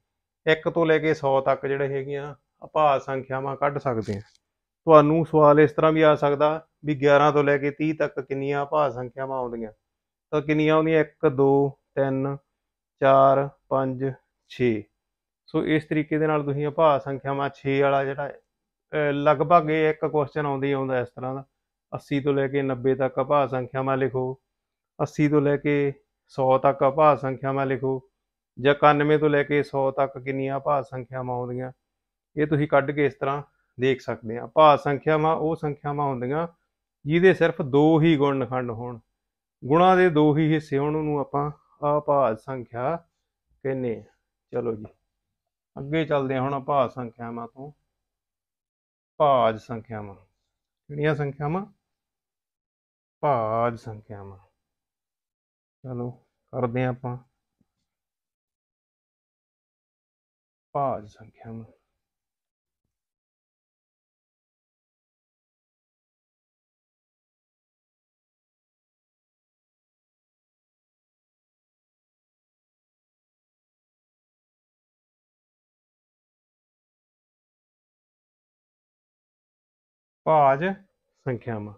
1 ਤੋਂ ਲੈ ਕੇ 100 ਤੱਕ ਜਿਹੜੇ ਹੈਗੀਆਂ ਅਪਾਹ ਸੰਖਿਆਵਾਂ ਕੱਢ ਸਕਦੇ ਆ ਤੁਹਾਨੂੰ ਸਵਾਲ ਇਸ ਤਰ੍ਹਾਂ ਵੀ ਆ ਸਕਦਾ ਵੀ 11 ਤੋਂ ਲੈ ਕੇ 30 ਤੱਕ ਕਿੰਨੀਆਂ ਅਪਾਹ ਸੰਖਿਆਵਾਂ ਆਉਂਦੀਆਂ ਤਾਂ ਕਿੰਨੀਆਂ ਆਉਂਦੀਆਂ 1 2 3 4 5 6 ਸੋ ਇਸ ਤਰੀਕੇ ਦੇ ਨਾਲ ਤੁਸੀਂ ਅਪਾਹ ਸੰਖਿਆਵਾਂ 6 ਵਾਲਾ ਜਿਹੜਾ ਲਗਭਗ ਇਹ ਇੱਕ ਕੁਐਸਚਨ ਆਉਂਦੀ ਆਉਂਦਾ ਇਸ ਤਰ੍ਹਾਂ ਦਾ 80 ਤੋਂ ਲੈ ਕੇ 90 ਤੱਕ ਅਭਾਅ ਸੰਖਿਆਵਾਂ ਲਿਖੋ 80 ਤੋਂ ਲੈ ਕੇ 100 ਤੱਕ ਅਭਾਅ ਸੰਖਿਆਵਾਂ ਲਿਖੋ ਜਾਂ 91 ਤੋਂ ਲੈ ਕੇ 100 ਤੱਕ ਕਿੰਨੀਆਂ ਅਭਾਅ ਸੰਖਿਆਵਾਂ ਆਉਂਦੀਆਂ ਇਹ ਤੁਸੀਂ ਕੱਢ ਕੇ ਇਸ ਤਰ੍ਹਾਂ ਦੇਖ ਸਕਦੇ ਆ ਅਭਾਅ ਸੰਖਿਆਵਾਂ ਉਹ ਸੰਖਿਆਵਾਂ ਹੁੰਦੀਆਂ ਜਿਹਦੇ ਸਿਰਫ ਦੋ ਹੀ ਗੁਣਨਖੰਡ ਹੋਣ ਗੁਣਾ ਦੇ ਦੋ ਹੀ ਹਿੱਸੇ ਹੋਣ ਉਹਨੂੰ ਆਪਾਂ ਅਭਾਅ ਸੰਖਿਆ ਕਹਿੰਦੇ ਆ ਚਲੋ ਜੀ ਅੱਗੇ ਚੱਲਦੇ ਹਾਂ ਹੁਣ ਅਭਾਜ ਸੰਖਿਆਵਾਂ ਤੋਂ ਭਾਜ ਸੰਖਿਆਵਾਂ ਕਿਹੜੀਆਂ ਸੰਖਿਆਵਾਂ ਭਾਜ ਸੰਖਿਆਵਾਂ ਚਲੋ ਕਰਦੇ ਆਪਾਂ ਭਾਜ ਸੰਖਿਆਵਾਂ ਭਾਜ ਸੰਖਿਆਵਾਂ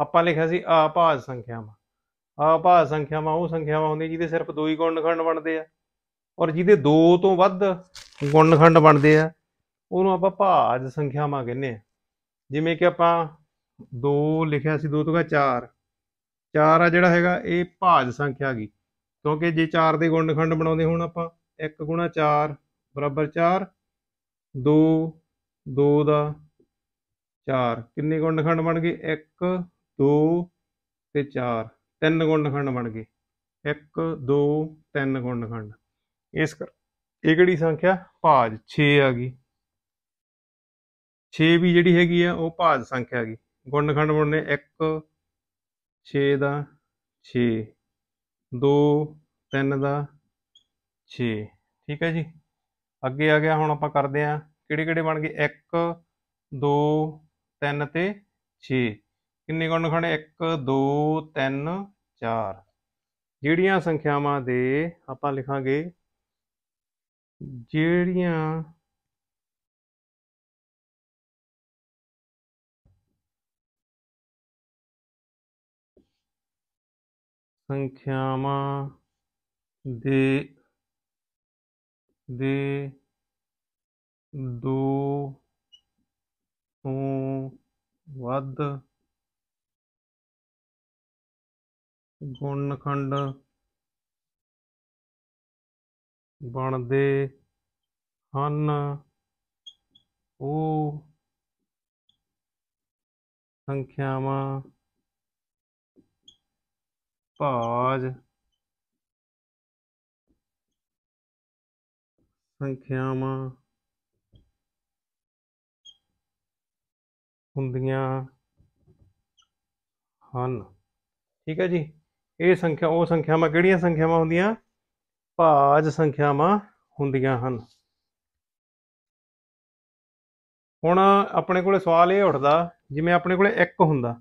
ਆਪਾਂ ਲਿਖਿਆ ਸੀ ਆਪਾਜ ਸੰਖਿਆਵਾਂ ਆਪਾਜ ਸੰਖਿਆਵਾਂ ਉਹ ਸੰਖਿਆਵਾਂ ਹੁੰਦੀਆਂ ਜਿਹਦੇ ਸਿਰਫ ਦੋ ਹੀ ਗੁਣਨਖੰਡ ਬਣਦੇ ਆ ਔਰ ਜਿਹਦੇ ਦੋ ਤੋਂ ਵੱਧ ਗੁਣਨਖੰਡ ਬਣਦੇ ਆ ਉਹਨੂੰ ਆਪਾਂ ਭਾਜ ਸੰਖਿਆਵਾਂ ਕਹਿੰਦੇ ਆ ਜਿਵੇਂ ਕਿ ਆਪਾਂ 2 ਲਿਖਿਆ ਸੀ 2 ਤੋਂ ਗਾ 4 4 ਆ ਜਿਹੜਾ ਹੈਗਾ ਇਹ ਭਾਜ ਸੰਖਿਆ ਗਈ ਕਿਉਂਕਿ ਜੇ 4 ਦੇ ਗੁਣਨਖੰਡ ਬਣਾਉਂਦੇ ਹੁਣ ਆਪਾਂ 1 4 4 2 2 ਦਾ 4 ਕਿੰਨੇ ਗੁਣਨਖੰਡ ਬਣ ਗਏ 1 2 ਤੇ 4 ਤਿੰਨ ਗੁਣਨਖੰਡ ਬਣ ਗਏ 1 2 3 ਗੁਣਨਖੰਡ ਇਸ ਕਰ ਇਹ ਕਿਹੜੀ ਸੰਖਿਆ ਭਾਜ 6 ਆ ਗਈ 6 ਵੀ ਜਿਹੜੀ ਹੈਗੀ ਆ ਉਹ ਭਾਜ ਸੰਖਿਆ ਆ ਗਈ ਗੁਣਨਖੰਡ ਬਣਨੇ 1 6 ਦਾ 6 2 3 ਦਾ 6 ਠੀਕ ਹੈ ਜੀ ਅੱਗੇ ਆ ਗਿਆ ਹੁਣ ਆਪਾਂ ਕਰਦੇ ਆ ਕਿਹੜੇ ਕਿਹੜੇ ਬਣ ਗਏ 1 2 3 ਤੇ 6 ਕਿੰਨੇ ਗੁਣ ਖਣੇ 1 2 3 4 ਜਿਹੜੀਆਂ ਸੰਖਿਆਵਾਂ ਦੇ ਆਪਾਂ ਲਿਖਾਂਗੇ ਜਿਹੜੀਆਂ ਸੰਖਿਆਵਾਂ ਦੇ ਦੇ ਦੋ ਤੋਂ ਵੱਧ ਗੁਣਖੰਡ ਬਣਦੇ ਹਨ ਉਹ ਸੰਖਿਆਵਾਂ ਭਾਜ ਸੰਖਿਆਵਾਂ ਹੁੰਦੀਆਂ ਹਨ ਠੀਕ ਹੈ ਜੀ ਇਹ ਸੰਖਿਆ ਉਹ ਸੰਖਿਆਵਾਂ ਕਿਹੜੀਆਂ ਸੰਖਿਆਵਾਂ ਹੁੰਦੀਆਂ ਭਾਜ ਸੰਖਿਆਵਾਂ ਹੁੰਦੀਆਂ ਹਨ ਹੁਣ ਆਪਣੇ ਕੋਲੇ ਸਵਾਲ ਇਹ ਉੱਠਦਾ ਜਿਵੇਂ ਆਪਣੇ ਕੋਲੇ 1 ਹੁੰਦਾ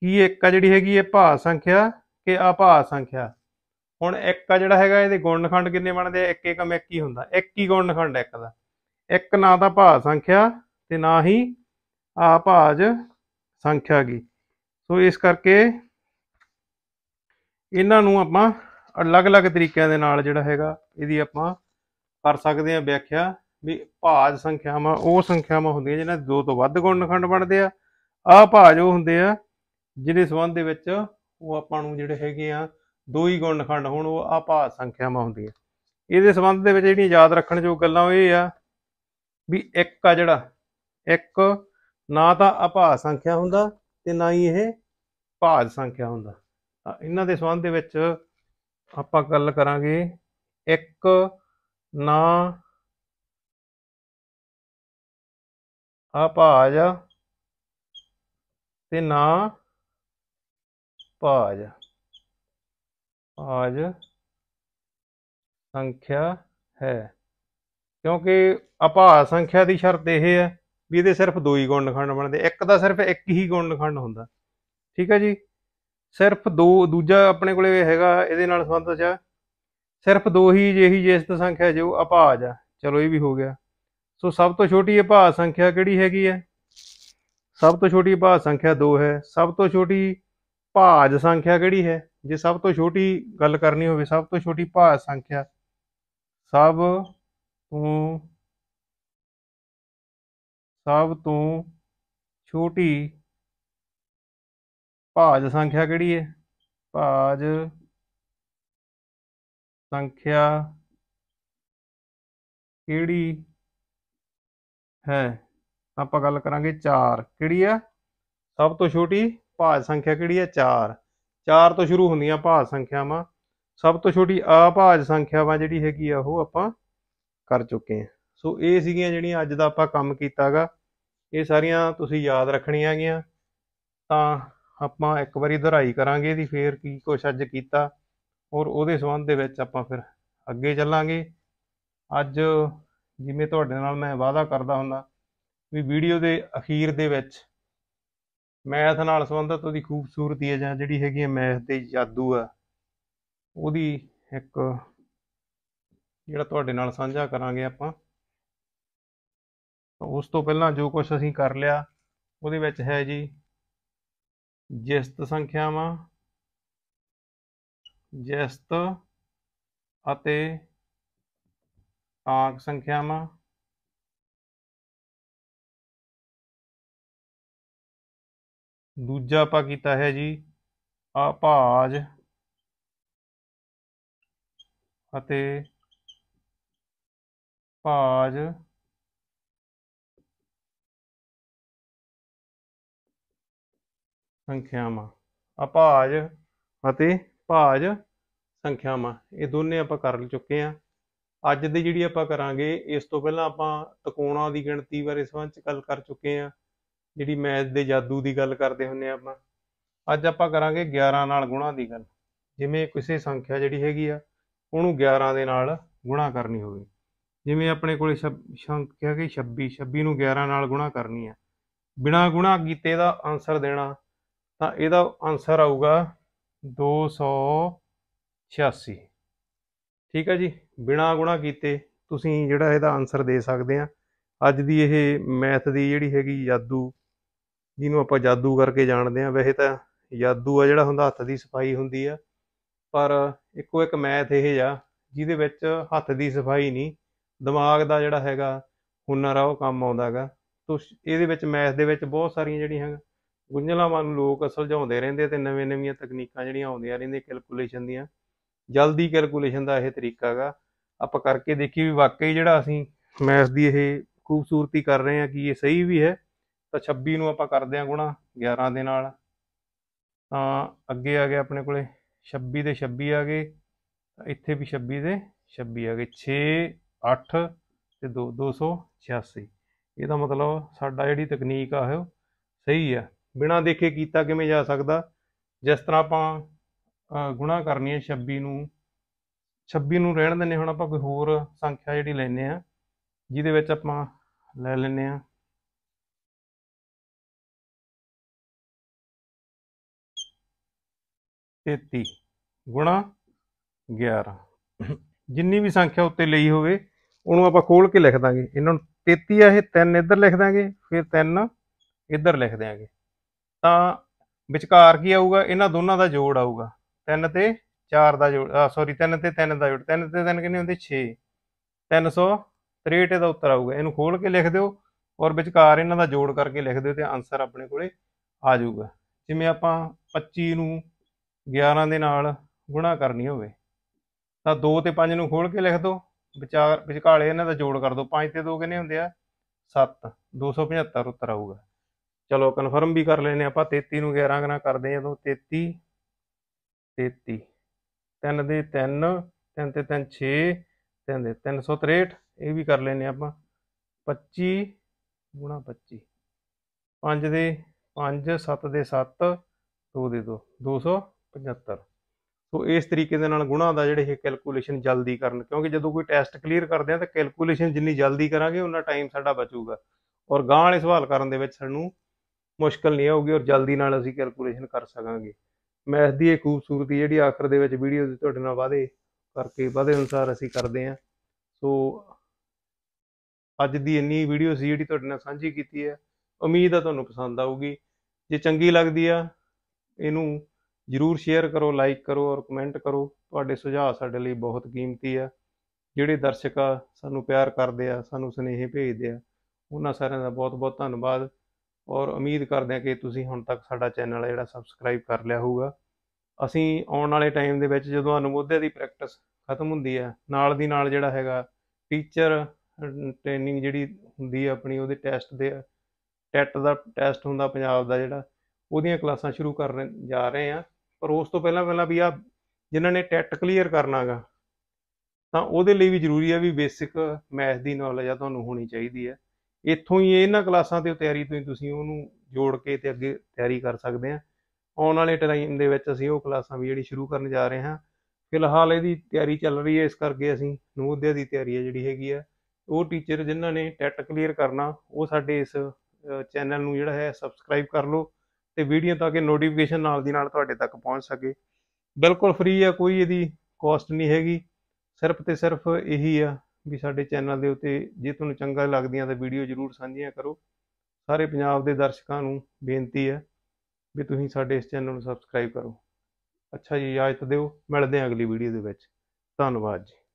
ਕੀ 1 ਆ ਜਿਹੜੀ ਹੈਗੀ ਇਹ ਭਾਜ ਸੰਖਿਆ ਕਿ ਆਭਾਜ ਸੰਖਿਆ ਹੁਣ 1 ਆ ਜਿਹੜਾ ਹੈਗਾ ਇਹਦੇ ਗੁਣਨਖੰਡ ਕਿੰਨੇ ਬਣਦੇ ਆ 1 1 1 ਹੀ ਹੁੰਦਾ 1 ਹੀ ਗੁਣਨਖੰਡ 1 ਦਾ 1 ਨਾ ਤਾਂ ਭਾਜ ਸੰਖਿਆ ਤੇ ਨਾ ਹੀ ਆਭਾਜ ਸੰਖਿਆ ਗਈ ਸੋ ਇਸ ਕਰਕੇ ਇਹਨਾਂ ਨੂੰ ਆਪਾਂ ਅਲੱਗ-ਅਲੱਗ ਤਰੀਕਿਆਂ ਦੇ ਨਾਲ ਜਿਹੜਾ ਹੈਗਾ ਇਹਦੀ ਆਪਾਂ ਕਰ ਸਕਦੇ ਹਾਂ ਵਿਆਖਿਆ ਵੀ ਭਾਜ ਸੰਖਿਆਵਾਂ ਉਹ ਸੰਖਿਆਵਾਂ ਹੁੰਦੀਆਂ ਜਿਹਨਾਂ ਦੇ ਦੋ ਤੋਂ ਵੱਧ ਗੁਣਨਖੰਡ ਬਣਦੇ ਆ ਆ ਭਾਜ ਉਹ ਹੁੰਦੇ ਆ ਜਿਹਦੇ ਸਬੰਧ ਦੇ ਵਿੱਚ ਉਹ ਆਪਾਂ ਨੂੰ ਜਿਹੜੇ ਹੈਗੇ ਆ ਦੋ ਹੀ ਗੁਣਨਖੰਡ ਹੋਣ ਉਹ ਆ ਭਾਜ ਸੰਖਿਆਵਾਂ ਹੁੰਦੀਆਂ ਇਹਦੇ ਸਬੰਧ ਦੇ ਵਿੱਚ ਜਿਹੜੀਆਂ ਯਾਦ ਰੱਖਣ ਯੋਗ ਗੱਲਾਂ ਇਹ ਆ ਵੀ ਇੱਕ ਆ ਜਿਹੜਾ ਇੱਕ ਨਾ ਤਾਂ ਅਭਾਜ ਸੰਖਿਆ ਹੁੰਦਾ ਤੇ ਨਾ ਹੀ ਇਹ ਭਾਜ ਸੰਖਿਆ ਹੁੰਦਾ ਇਹਨਾਂ ਦੇ ਸੰਬੰਧ ਦੇ ਵਿੱਚ ਆਪਾਂ ਗੱਲ ਕਰਾਂਗੇ ਇੱਕ ਨਾ ਆਪਾਜ ਤੇ ਨਾ ਪਾਜ ਆਜ ਸੰਖਿਆ ਹੈ ਕਿਉਂਕਿ ਅਭਾਜ ਸੰਖਿਆ ਦੀ ਸ਼ਰਤ ਇਹ ਹੈ ਵੀ ਇਹਦੇ ਸਿਰਫ ਦੋ ਹੀ ਗੁਣਖੰਡ ਬਣਦੇ ਇੱਕ ਦਾ ਸਿਰਫ ਇੱਕ ਹੀ ਗੁਣਖੰਡ ਖੰਡ ਹੁੰਦਾ ਠੀਕ ਹੈ ਜੀ ਸਿਰਫ ਦੋ ਦੂਜਾ ਆਪਣੇ ਕੋਲੇ ਹੈਗਾ ਇਹਦੇ ਨਾਲ ਸੰਬੰਧ ਆ ਸਿਰਫ ਦੋ ਹੀ ਜਿਹੀ ਜੇਸਤ ਸੰਖਿਆ ਜੋ ਅਪਾਜ ਆ ਚਲੋ ਇਹ ਵੀ ਹੋ ਗਿਆ ਸੋ ਸਭ ਤੋਂ ਛੋਟੀ ਅਪਾਜ ਸੰਖਿਆ ਕਿਹੜੀ ਹੈਗੀ ਹੈ ਸਭ ਤੋਂ ਛੋਟੀ ਅਪਾਜ ਸੰਖਿਆ 2 ਹੈ ਸਭ ਤੋਂ ਛੋਟੀ ਭਾਜ ਸੰਖਿਆ ਕਿਹੜੀ ਹੈ ਜੇ ਸਭ ਤੋਂ ਛੋਟੀ ਗੱਲ ਕਰਨੀ ਹੋਵੇ ਸਭ ਤੋਂ ਛੋਟੀ ਭਾਜ ਸੰਖਿਆ ਸਭ ਤੋਂ ਸਭ ਤੋਂ ਛੋਟੀ ਭਾਜ ਸੰਖਿਆ ਕਿਹੜੀ ਹੈ ਭਾਜ ਸੰਖਿਆ ਕਿਹੜੀ ਹੈ ਆਪਾਂ ਗੱਲ ਕਰਾਂਗੇ 4 ਕਿਹੜੀ ਆ ਸਭ ਤੋਂ ਛੋਟੀ ਭਾਜ ਸੰਖਿਆ ਕਿਹੜੀ ਹੈ 4 4 ਤੋਂ ਸ਼ੁਰੂ ਹੁੰਦੀਆਂ ਭਾਜ ਸੰਖਿਆਵਾਂ ਸਭ ਤੋਂ ਛੋਟੀ ਭਾਜ ਸੰਖਿਆਵਾਂ ਜਿਹੜੀ ਹੈਗੀ ਆ ਉਹ ਆਪਾਂ ਕਰ ਚੁੱਕੇ ਹਾਂ ਸੋ ਇਹ ਸੀਗੀਆਂ ਜਿਹੜੀਆਂ ਅੱਜ ਦਾ ਆਪਾਂ ਕੰਮ ਕੀਤਾਗਾ ਇਹ ਸਾਰੀਆਂ ਤੁਸੀਂ ਯਾਦ ਰੱਖਣੀਆਂ ਹੈਗੀਆਂ ਤਾਂ ਆਪਾਂ ਇੱਕ ਵਾਰੀ ਦੁਹਰਾਈ ਕਰਾਂਗੇ ਇਹਦੀ ਫੇਰ ਕੀ ਕੁਛ ਅੱਜ ਕੀਤਾ ਔਰ ਉਹਦੇ ਸੰਬੰਧ ਦੇ ਵਿੱਚ ਆਪਾਂ ਫਿਰ ਅੱਗੇ ਚੱਲਾਂਗੇ ਅੱਜ ਜਿਵੇਂ ਤੁਹਾਡੇ ਨਾਲ ਮੈਂ ਵਾਅਦਾ ਕਰਦਾ ਹੁੰਦਾ ਵੀ ਵੀਡੀਓ ਦੇ ਅਖੀਰ ਦੇ ਵਿੱਚ ਮੈਥ ਨਾਲ ਸੰਬੰਧਤ ਉਹਦੀ ਖੂਬਸੂਰਤੀ ਹੈ ਜਾਂ ਜਿਹੜੀ ਹੈਗੀ ਹੈ ਮੈਥ ਦੇ ਜਾਦੂ ਆ ਉਹਦੀ ਇੱਕ ਜਿਹੜਾ ਤੁਹਾਡੇ ਨਾਲ ਸਾਂਝਾ ਕਰਾਂਗੇ ਆਪਾਂ ਉਸ ਤੋਂ ਪਹਿਲਾਂ ਜੋ ਕੁਝ ਅਸੀਂ ਕਰ ਲਿਆ ਉਹਦੇ ਵਿੱਚ ਹੈ ਜੀ ਜਿਸਤ ਸੰਖਿਆਵਾਂ ਜਿਸਤ ਅਤੇ ਆਕ ਸੰਖਿਆਵਾਂ ਦੂਜਾ ਆਪਾਂ ਕੀਤਾ ਹੈ ਜੀ ਆਪਾਜ ਅਤੇ ਭਾਜ ਸੰਖਿਆਵਾਂ ਅਭਾਜ ਅਤੇ ਭਾਜ ਸੰਖਿਆਵਾਂ ਇਹ ਦੋਨੇ ਆਪਾਂ ਕਰ ਚੁੱਕੇ ਆ ਅੱਜ ਦੀ ਜਿਹੜੀ ਆਪਾਂ ਕਰਾਂਗੇ ਇਸ ਤੋਂ ਪਹਿਲਾਂ ਆਪਾਂ ਤਕੋਣਾਂ ਦੀ ਗਿਣਤੀ ਬਾਰੇ ਸਵੰਚ ਚ ਗੱਲ ਕਰ ਚੁੱਕੇ ਆ ਜਿਹੜੀ ਮੈਥ ਦੇ ਜਾਦੂ ਦੀ ਗੱਲ ਕਰਦੇ ਹੁੰਨੇ ਆਪਾਂ ਅੱਜ ਆਪਾਂ ਕਰਾਂਗੇ 11 ਨਾਲ ਗੁਣਾ ਦੀ ਗੱਲ ਜਿਵੇਂ ਕਿਸੇ ਸੰਖਿਆ ਜਿਹੜੀ ਹੈਗੀ ਆ ਉਹਨੂੰ 11 ਦੇ ਨਾਲ ਗੁਣਾ ਕਰਨੀ ਹੋਵੇ ਜਿਵੇਂ ਆਪਣੇ ਕੋਲੇ ਸੰਖਿਆ ਕਿ 26 26 ਨੂੰ 11 ਨਾਲ ਗੁਣਾ ਕਰਨੀ ਆ ਬਿਨਾ ਗੁਣਾ ਕੀਤੇ ਦਾ ਆਨਸਰ ਦੇਣਾ ਤਾਂ ਇਹਦਾ ਆਨਸਰ ਆਊਗਾ 286 ਠੀਕ ਹੈ ਜੀ ਬਿਨਾ ਗੁਣਾ ਕੀਤੇ ਤੁਸੀਂ ਜਿਹੜਾ ਇਹਦਾ ਆਨਸਰ ਦੇ ਸਕਦੇ ਆ ਅੱਜ ਦੀ ਇਹ ਮੈਥ ਦੀ ਜਿਹੜੀ ਹੈਗੀ ਜਾਦੂ ਜਿਹਨੂੰ ਆਪਾਂ ਜਾਦੂ ਕਰਕੇ ਜਾਣਦੇ ਆ ਵੈਸੇ ਤਾਂ ਜਾਦੂ ਆ ਜਿਹੜਾ ਹੁੰਦਾ ਹੱਥ ਦੀ ਸਫਾਈ ਹੁੰਦੀ ਆ ਪਰ ਇੱਕੋ ਇੱਕ ਮੈਥ ਇਹ ਆ ਜਿਹਦੇ ਵਿੱਚ ਹੱਥ ਦੀ ਸਫਾਈ ਨਹੀਂ ਦਿਮਾਗ ਦਾ ਜਿਹੜਾ ਹੈਗਾ ਹੁਨਰ ਆ ਉਹ ਕੰਮ ਆਉਂਦਾਗਾ ਤੋ ਇਹਦੇ ਵਿੱਚ ਮੈਥ ਦੇ ਵਿੱਚ ਬਹੁਤ ਸਾਰੀਆਂ ਜਿਹੜੀਆਂ ਹੈਗਾ ਗੁੰਝਲਾਂ ਨੂੰ ਲੋਕ ਜਾਉਂਦੇ ਰਹਿੰਦੇ ਤੇ ਨਵੇਂ-ਨਵੀਆਂ ਤਕਨੀਕਾਂ ਜਿਹੜੀਆਂ ਆਉਂਦੀਆਂ ਰਹਿੰਦੀਆਂ ਕੈਲਕੂਲੇਸ਼ਨ ਦੀਆਂ ਜਲਦੀ ਕੈਲਕੂਲੇਸ਼ਨ ਦਾ ਇਹ ਤਰੀਕਾ ਹੈਗਾ ਆਪਾਂ ਕਰਕੇ ਦੇਖੀ ਵੀ ਵਾਕਈ ਜਿਹੜਾ ਅਸੀਂ ਮੈਥ ਦੀ ਇਹ ਖੂਬਸੂਰਤੀ ਕਰ ਰਹੇ ਹਾਂ ਕਿ ਇਹ ਸਹੀ ਵੀ ਹੈ ਤਾਂ 26 ਨੂੰ ਆਪਾਂ ਕਰਦੇ ਹਾਂ ਗੁਣਾ 11 ਦੇ ਨਾਲ ਤਾਂ ਅੱਗੇ ਆ ਗਿਆ ਆਪਣੇ ਕੋਲੇ 26 ਦੇ 26 ਆ ਗਏ ਇੱਥੇ ਵੀ 26 ਦੇ 26 ਆ ਗਏ 6 8 ਤੇ 2 286 ਇਹਦਾ ਮਤਲਬ ਸਾਡਾ ਜਿਹੜੀ ਤਕਨੀਕ ਆ ਉਹ ਸਹੀ ਆ ਬਿਨਾਂ ਦੇਖੇ ਕੀਤਾ ਕਿਵੇਂ ਜਾ ਸਕਦਾ ਜਿਸ ਤਰ੍ਹਾਂ ਆਪਾਂ ਗੁਣਾ ਕਰਨੀ ਹੈ 26 ਨੂੰ 26 ਨੂੰ ਰਹਿਣ ਦਿੰਨੇ ਹੁਣ ਆਪਾਂ ਕੋਈ ਹੋਰ ਸੰਖਿਆ ਜਿਹੜੀ ਲੈਨੇ ਆ ਜਿਹਦੇ ਵਿੱਚ ਆਪਾਂ ਲੈ ਲੈਨੇ ਆ 33 ਗੁਣਾ 11 ਜਿੰਨੀ ਵੀ ਸੰਖਿਆ ਉੱਤੇ ਲਈ ਹੋਵੇ ਉਹਨੂੰ ਆਪਾਂ ਖੋਲ ਕੇ ਲਿਖ ਦਾਂਗੇ ਇਹਨਾਂ ਨੂੰ 33 ਆ ਇਹ 3 ਇੱਧਰ ਲਿਖ ਦਾਂਗੇ ਫਿਰ 3 ਇੱਧਰ ਲਿਖ ਦਿਆਂਗੇ ਤਾਂ ਵਿਚਕਾਰ ਕੀ ਆਊਗਾ ਇਹਨਾਂ ਦੋਨਾਂ ਦਾ ਜੋੜ ਆਊਗਾ 3 ਤੇ 4 ਦਾ ਜੋੜ ਸੌਰੀ 3 ਤੇ 3 ਦਾ ਜੋੜ 3 ਤੇ 3 ਕਿੰਨੇ ਹੁੰਦੇ 6 363 ਦਾ ਉੱਤਰ ਆਊਗਾ ਇਹਨੂੰ ਖੋਲ ਕੇ ਲਿਖ ਦਿਓ ਔਰ ਵਿਚਕਾਰ ਇਹਨਾਂ ਦਾ ਜੋੜ ਕਰਕੇ ਲਿਖ ਦਿਓ ਤੇ ਆਨਸਰ ਆਪਣੇ ਕੋਲੇ ਆ ਜਾਊਗਾ ਜਿਵੇਂ ਆਪਾਂ 25 ਨੂੰ 11 ਦੇ ਨਾਲ ਗੁਣਾ ਕਰਨੀ ਹੋਵੇ ਤਾਂ 2 ਤੇ 5 ਨੂੰ ਖੋਲ ਕੇ ਲਿਖ ਦਿਓ ਵਿਚਾਰ ਵਿਚਕਾਰ ਇਹਨਾਂ ਦਾ ਜੋੜ ਕਰ ਦਿਓ 5 ਤੇ 2 ਕਿੰਨੇ ਹੁੰਦੇ ਆ 7 275 ਉੱਤਰ ਆਊਗਾ ਚਲੋ ਕਨਫਰਮ ਵੀ ਕਰ ਲੈਨੇ ਆਪਾਂ 33 ਨੂੰ 11 ਨਾਲ ਕਰਦੇ ਜਦੋਂ 33 33 3 ਦੇ 3 3 ਤੇ 3 6 3 ਦੇ 363 ਇਹ ਵੀ ਕਰ ਲੈਨੇ ਆਪਾਂ 25 25 5 ਦੇ 5 7 ਦੇ 7 2 ਦੇ 2 275 ਸੋ ਇਸ ਤਰੀਕੇ ਦੇ ਨਾਲ ਗੁਣਾ ਦਾ ਜਿਹੜੇ ਇਹ ਕੈਲਕੂਲੇਸ਼ਨ ਜਲਦੀ ਕਰਨ ਕਿਉਂਕਿ ਜਦੋਂ ਕੋਈ ਟੈਸਟ ਕਲੀਅਰ ਕਰਦੇ ਆ ਤਾਂ ਕੈਲਕੂਲੇਸ਼ਨ ਜਿੰਨੀ ਜਲਦੀ ਕਰਾਂਗੇ ਉਨਾ ਟਾਈਮ ਸਾਡਾ ਬਚੂਗਾ ਔਰ ਗਾਂ ਵਾਲੇ ਸਵਾਲ ਕਰਨ ਦੇ ਵਿੱਚ ਸਾਨੂੰ ਮੁਸ਼ਕਲ ਨਹੀਂ ਆਉਗੀ ਔਰ ਜਲਦੀ ਨਾਲ ਅਸੀਂ ਕੈਲਕੂਲੇਸ਼ਨ ਕਰ ਸਕਾਂਗੇ ਮੈਥ ਦੀ ਇਹ ਖੂਬਸੂਰਤੀ ਜਿਹੜੀ ਆਖਰ ਦੇ ਵਿੱਚ ਵੀਡੀਓ ਦੇ ਤੁਹਾਡੇ ਨਾਲ ਵਾਦੇ ਕਰਕੇ ਵਾਦੇ ਅਨੁਸਾਰ ਅਸੀਂ ਕਰਦੇ ਹਾਂ ਸੋ ਅੱਜ ਦੀ ਇੰਨੀ ਵੀਡੀਓ ਸੀ ਜਿਹੜੀ ਤੁਹਾਡੇ ਨਾਲ ਸਾਂਝੀ ਕੀਤੀ ਹੈ ਉਮੀਦ ਆ ਤੁਹਾਨੂੰ ਪਸੰਦ ਆਊਗੀ ਜੇ ਚੰਗੀ ਲੱਗਦੀ ਆ ਇਹਨੂੰ ਜਰੂਰ ਸ਼ੇਅਰ ਕਰੋ ਲਾਈਕ ਕਰੋ ਔਰ ਕਮੈਂਟ ਕਰੋ ਤੁਹਾਡੇ ਸੁਝਾਅ ਸਾਡੇ ਲਈ ਬਹੁਤ ਕੀਮਤੀ ਆ ਜਿਹੜੇ ਦਰਸ਼ਕ ਸਾਨੂੰ ਪਿਆਰ ਕਰਦੇ ਆ ਸਾਨੂੰ ਸਨੇਹੇ ਭੇਜਦੇ ਆ ਉਹਨਾਂ ਸਾਰਿਆਂ ਦਾ ਬਹੁਤ ਬਹੁਤ ਧੰਨਵਾਦ ਔਰ ਉਮੀਦ ਕਰਦੇ ਹਾਂ ਕਿ ਤੁਸੀਂ ਹੁਣ ਤੱਕ ਸਾਡਾ ਚੈਨਲ ਹੈ ਜਿਹੜਾ ਸਬਸਕ੍ਰਾਈਬ ਕਰ ਲਿਆ ਹੋਊਗਾ ਅਸੀਂ ਆਉਣ ਵਾਲੇ ਟਾਈਮ ਦੇ ਵਿੱਚ ਜਦੋਂ ਅਨੁਮੋਦਿਆ ਦੀ ਪ੍ਰੈਕਟਿਸ ਖਤਮ ਹੁੰਦੀ ਹੈ ਨਾਲ ਦੀ ਨਾਲ ਜਿਹੜਾ ਹੈਗਾ ਟੀਚਰ ਟ੍ਰੇਨਿੰਗ ਜਿਹੜੀ ਹੁੰਦੀ ਹੈ ਆਪਣੀ ਉਹਦੇ ਟੈਸਟ ਦੇ ਟੈਟ ਦਾ ਟੈਸਟ ਹੁੰਦਾ ਪੰਜਾਬ ਦਾ ਜਿਹੜਾ ਉਹਦੀਆਂ ਕਲਾਸਾਂ ਸ਼ੁਰੂ ਕਰਨ ਜਾ ਰਹੇ ਆ ਪਰ ਉਸ ਤੋਂ ਪਹਿਲਾਂ ਪਹਿਲਾਂ ਵੀ ਆ ਜਿਨ੍ਹਾਂ ਨੇ ਟੈਟ ਕਲੀਅਰ ਕਰਨਾਗਾ ਤਾਂ ਉਹਦੇ ਲਈ ਵੀ ਜ਼ਰੂਰੀ ਹੈ ਵੀ ਬੇਸਿਕ ਮੈਥ ਦੀ ਨੌਲੇਜ ਆ ਤੁਹਾਨੂੰ ਹੋਣੀ ਚਾਹੀਦੀ ਹੈ ਇੱਥੋਂ ਹੀ ਇਹਨਾਂ ਕਲਾਸਾਂ ਤੇ ਤਿਆਰੀ ਤੋਂ ਹੀ ਤੁਸੀਂ ਉਹਨੂੰ ਜੋੜ ਕੇ ਤੇ ਅੱਗੇ ਤਿਆਰੀ ਕਰ ਸਕਦੇ ਆ ਆਉਣ ਵਾਲੇ ਟਾਈਮ ਦੇ ਵਿੱਚ ਅਸੀਂ ਉਹ ਕਲਾਸਾਂ ਵੀ ਜਿਹੜੀ ਸ਼ੁਰੂ ਕਰਨ ਜਾ ਰਹੇ ਹਾਂ ਫਿਲਹਾਲ ਇਹਦੀ ਤਿਆਰੀ ਚੱਲ ਰਹੀ ਹੈ ਇਸ ਕਰਕੇ ਅਸੀਂ ਨਵੋਦਿਆ ਦੀ ਤਿਆਰੀ ਹੈ ਜਿਹੜੀ ਹੈਗੀ ਆ ਉਹ ਟੀਚਰ ਜਿਨ੍ਹਾਂ ਨੇ ਟੈਟ ਕਲੀਅਰ ਕਰਨਾ ਉਹ ਸਾਡੇ ਇਸ ਚੈਨਲ ਨੂੰ ਜਿਹੜਾ ਹੈ ਸਬਸਕ੍ਰਾਈਬ ਕਰ ਲਓ ਤੇ ਵੀਡੀਓ ਤਾਂ ਕਿ ਨੋਟੀਫਿਕੇਸ਼ਨ ਨਾਲ ਦੀ ਨਾਲ ਤੁਹਾਡੇ ਤੱਕ ਪਹੁੰਚ ਸਕੇ ਬਿਲਕੁਲ ਫ੍ਰੀ ਆ ਕੋਈ ਇਹਦੀ ਕੋਸਟ ਨਹੀਂ ਹੈਗੀ ਸਿਰਫ ਤੇ ਸਿਰਫ ਇਹੀ ਆ ਵੀ ਸਾਡੇ ਚੈਨਲ ਦੇ ਉੱਤੇ ਜੇ ਤੁਹਾਨੂੰ ਚੰਗਾ ਲੱਗਦੀਆਂ ਤਾਂ ਵੀਡੀਓ ਜਰੂਰ ਸਾਂਝੀਆਂ ਕਰੋ ਸਾਰੇ ਪੰਜਾਬ ਦੇ ਦਰਸ਼ਕਾਂ ਨੂੰ ਬੇਨਤੀ ਹੈ ਵੀ ਤੁਸੀਂ ਸਾਡੇ ਇਸ ਚੈਨਲ ਨੂੰ ਸਬਸਕ੍ਰਾਈਬ ਕਰੋ ਅੱਛਾ ਜੀ ਇਜਾਜ਼ਤ ਦਿਓ ਮਿਲਦੇ ਹਾਂ ਅਗਲੀ ਵੀਡੀਓ ਦੇ ਵਿੱਚ ਧੰਨਵਾਦ ਜੀ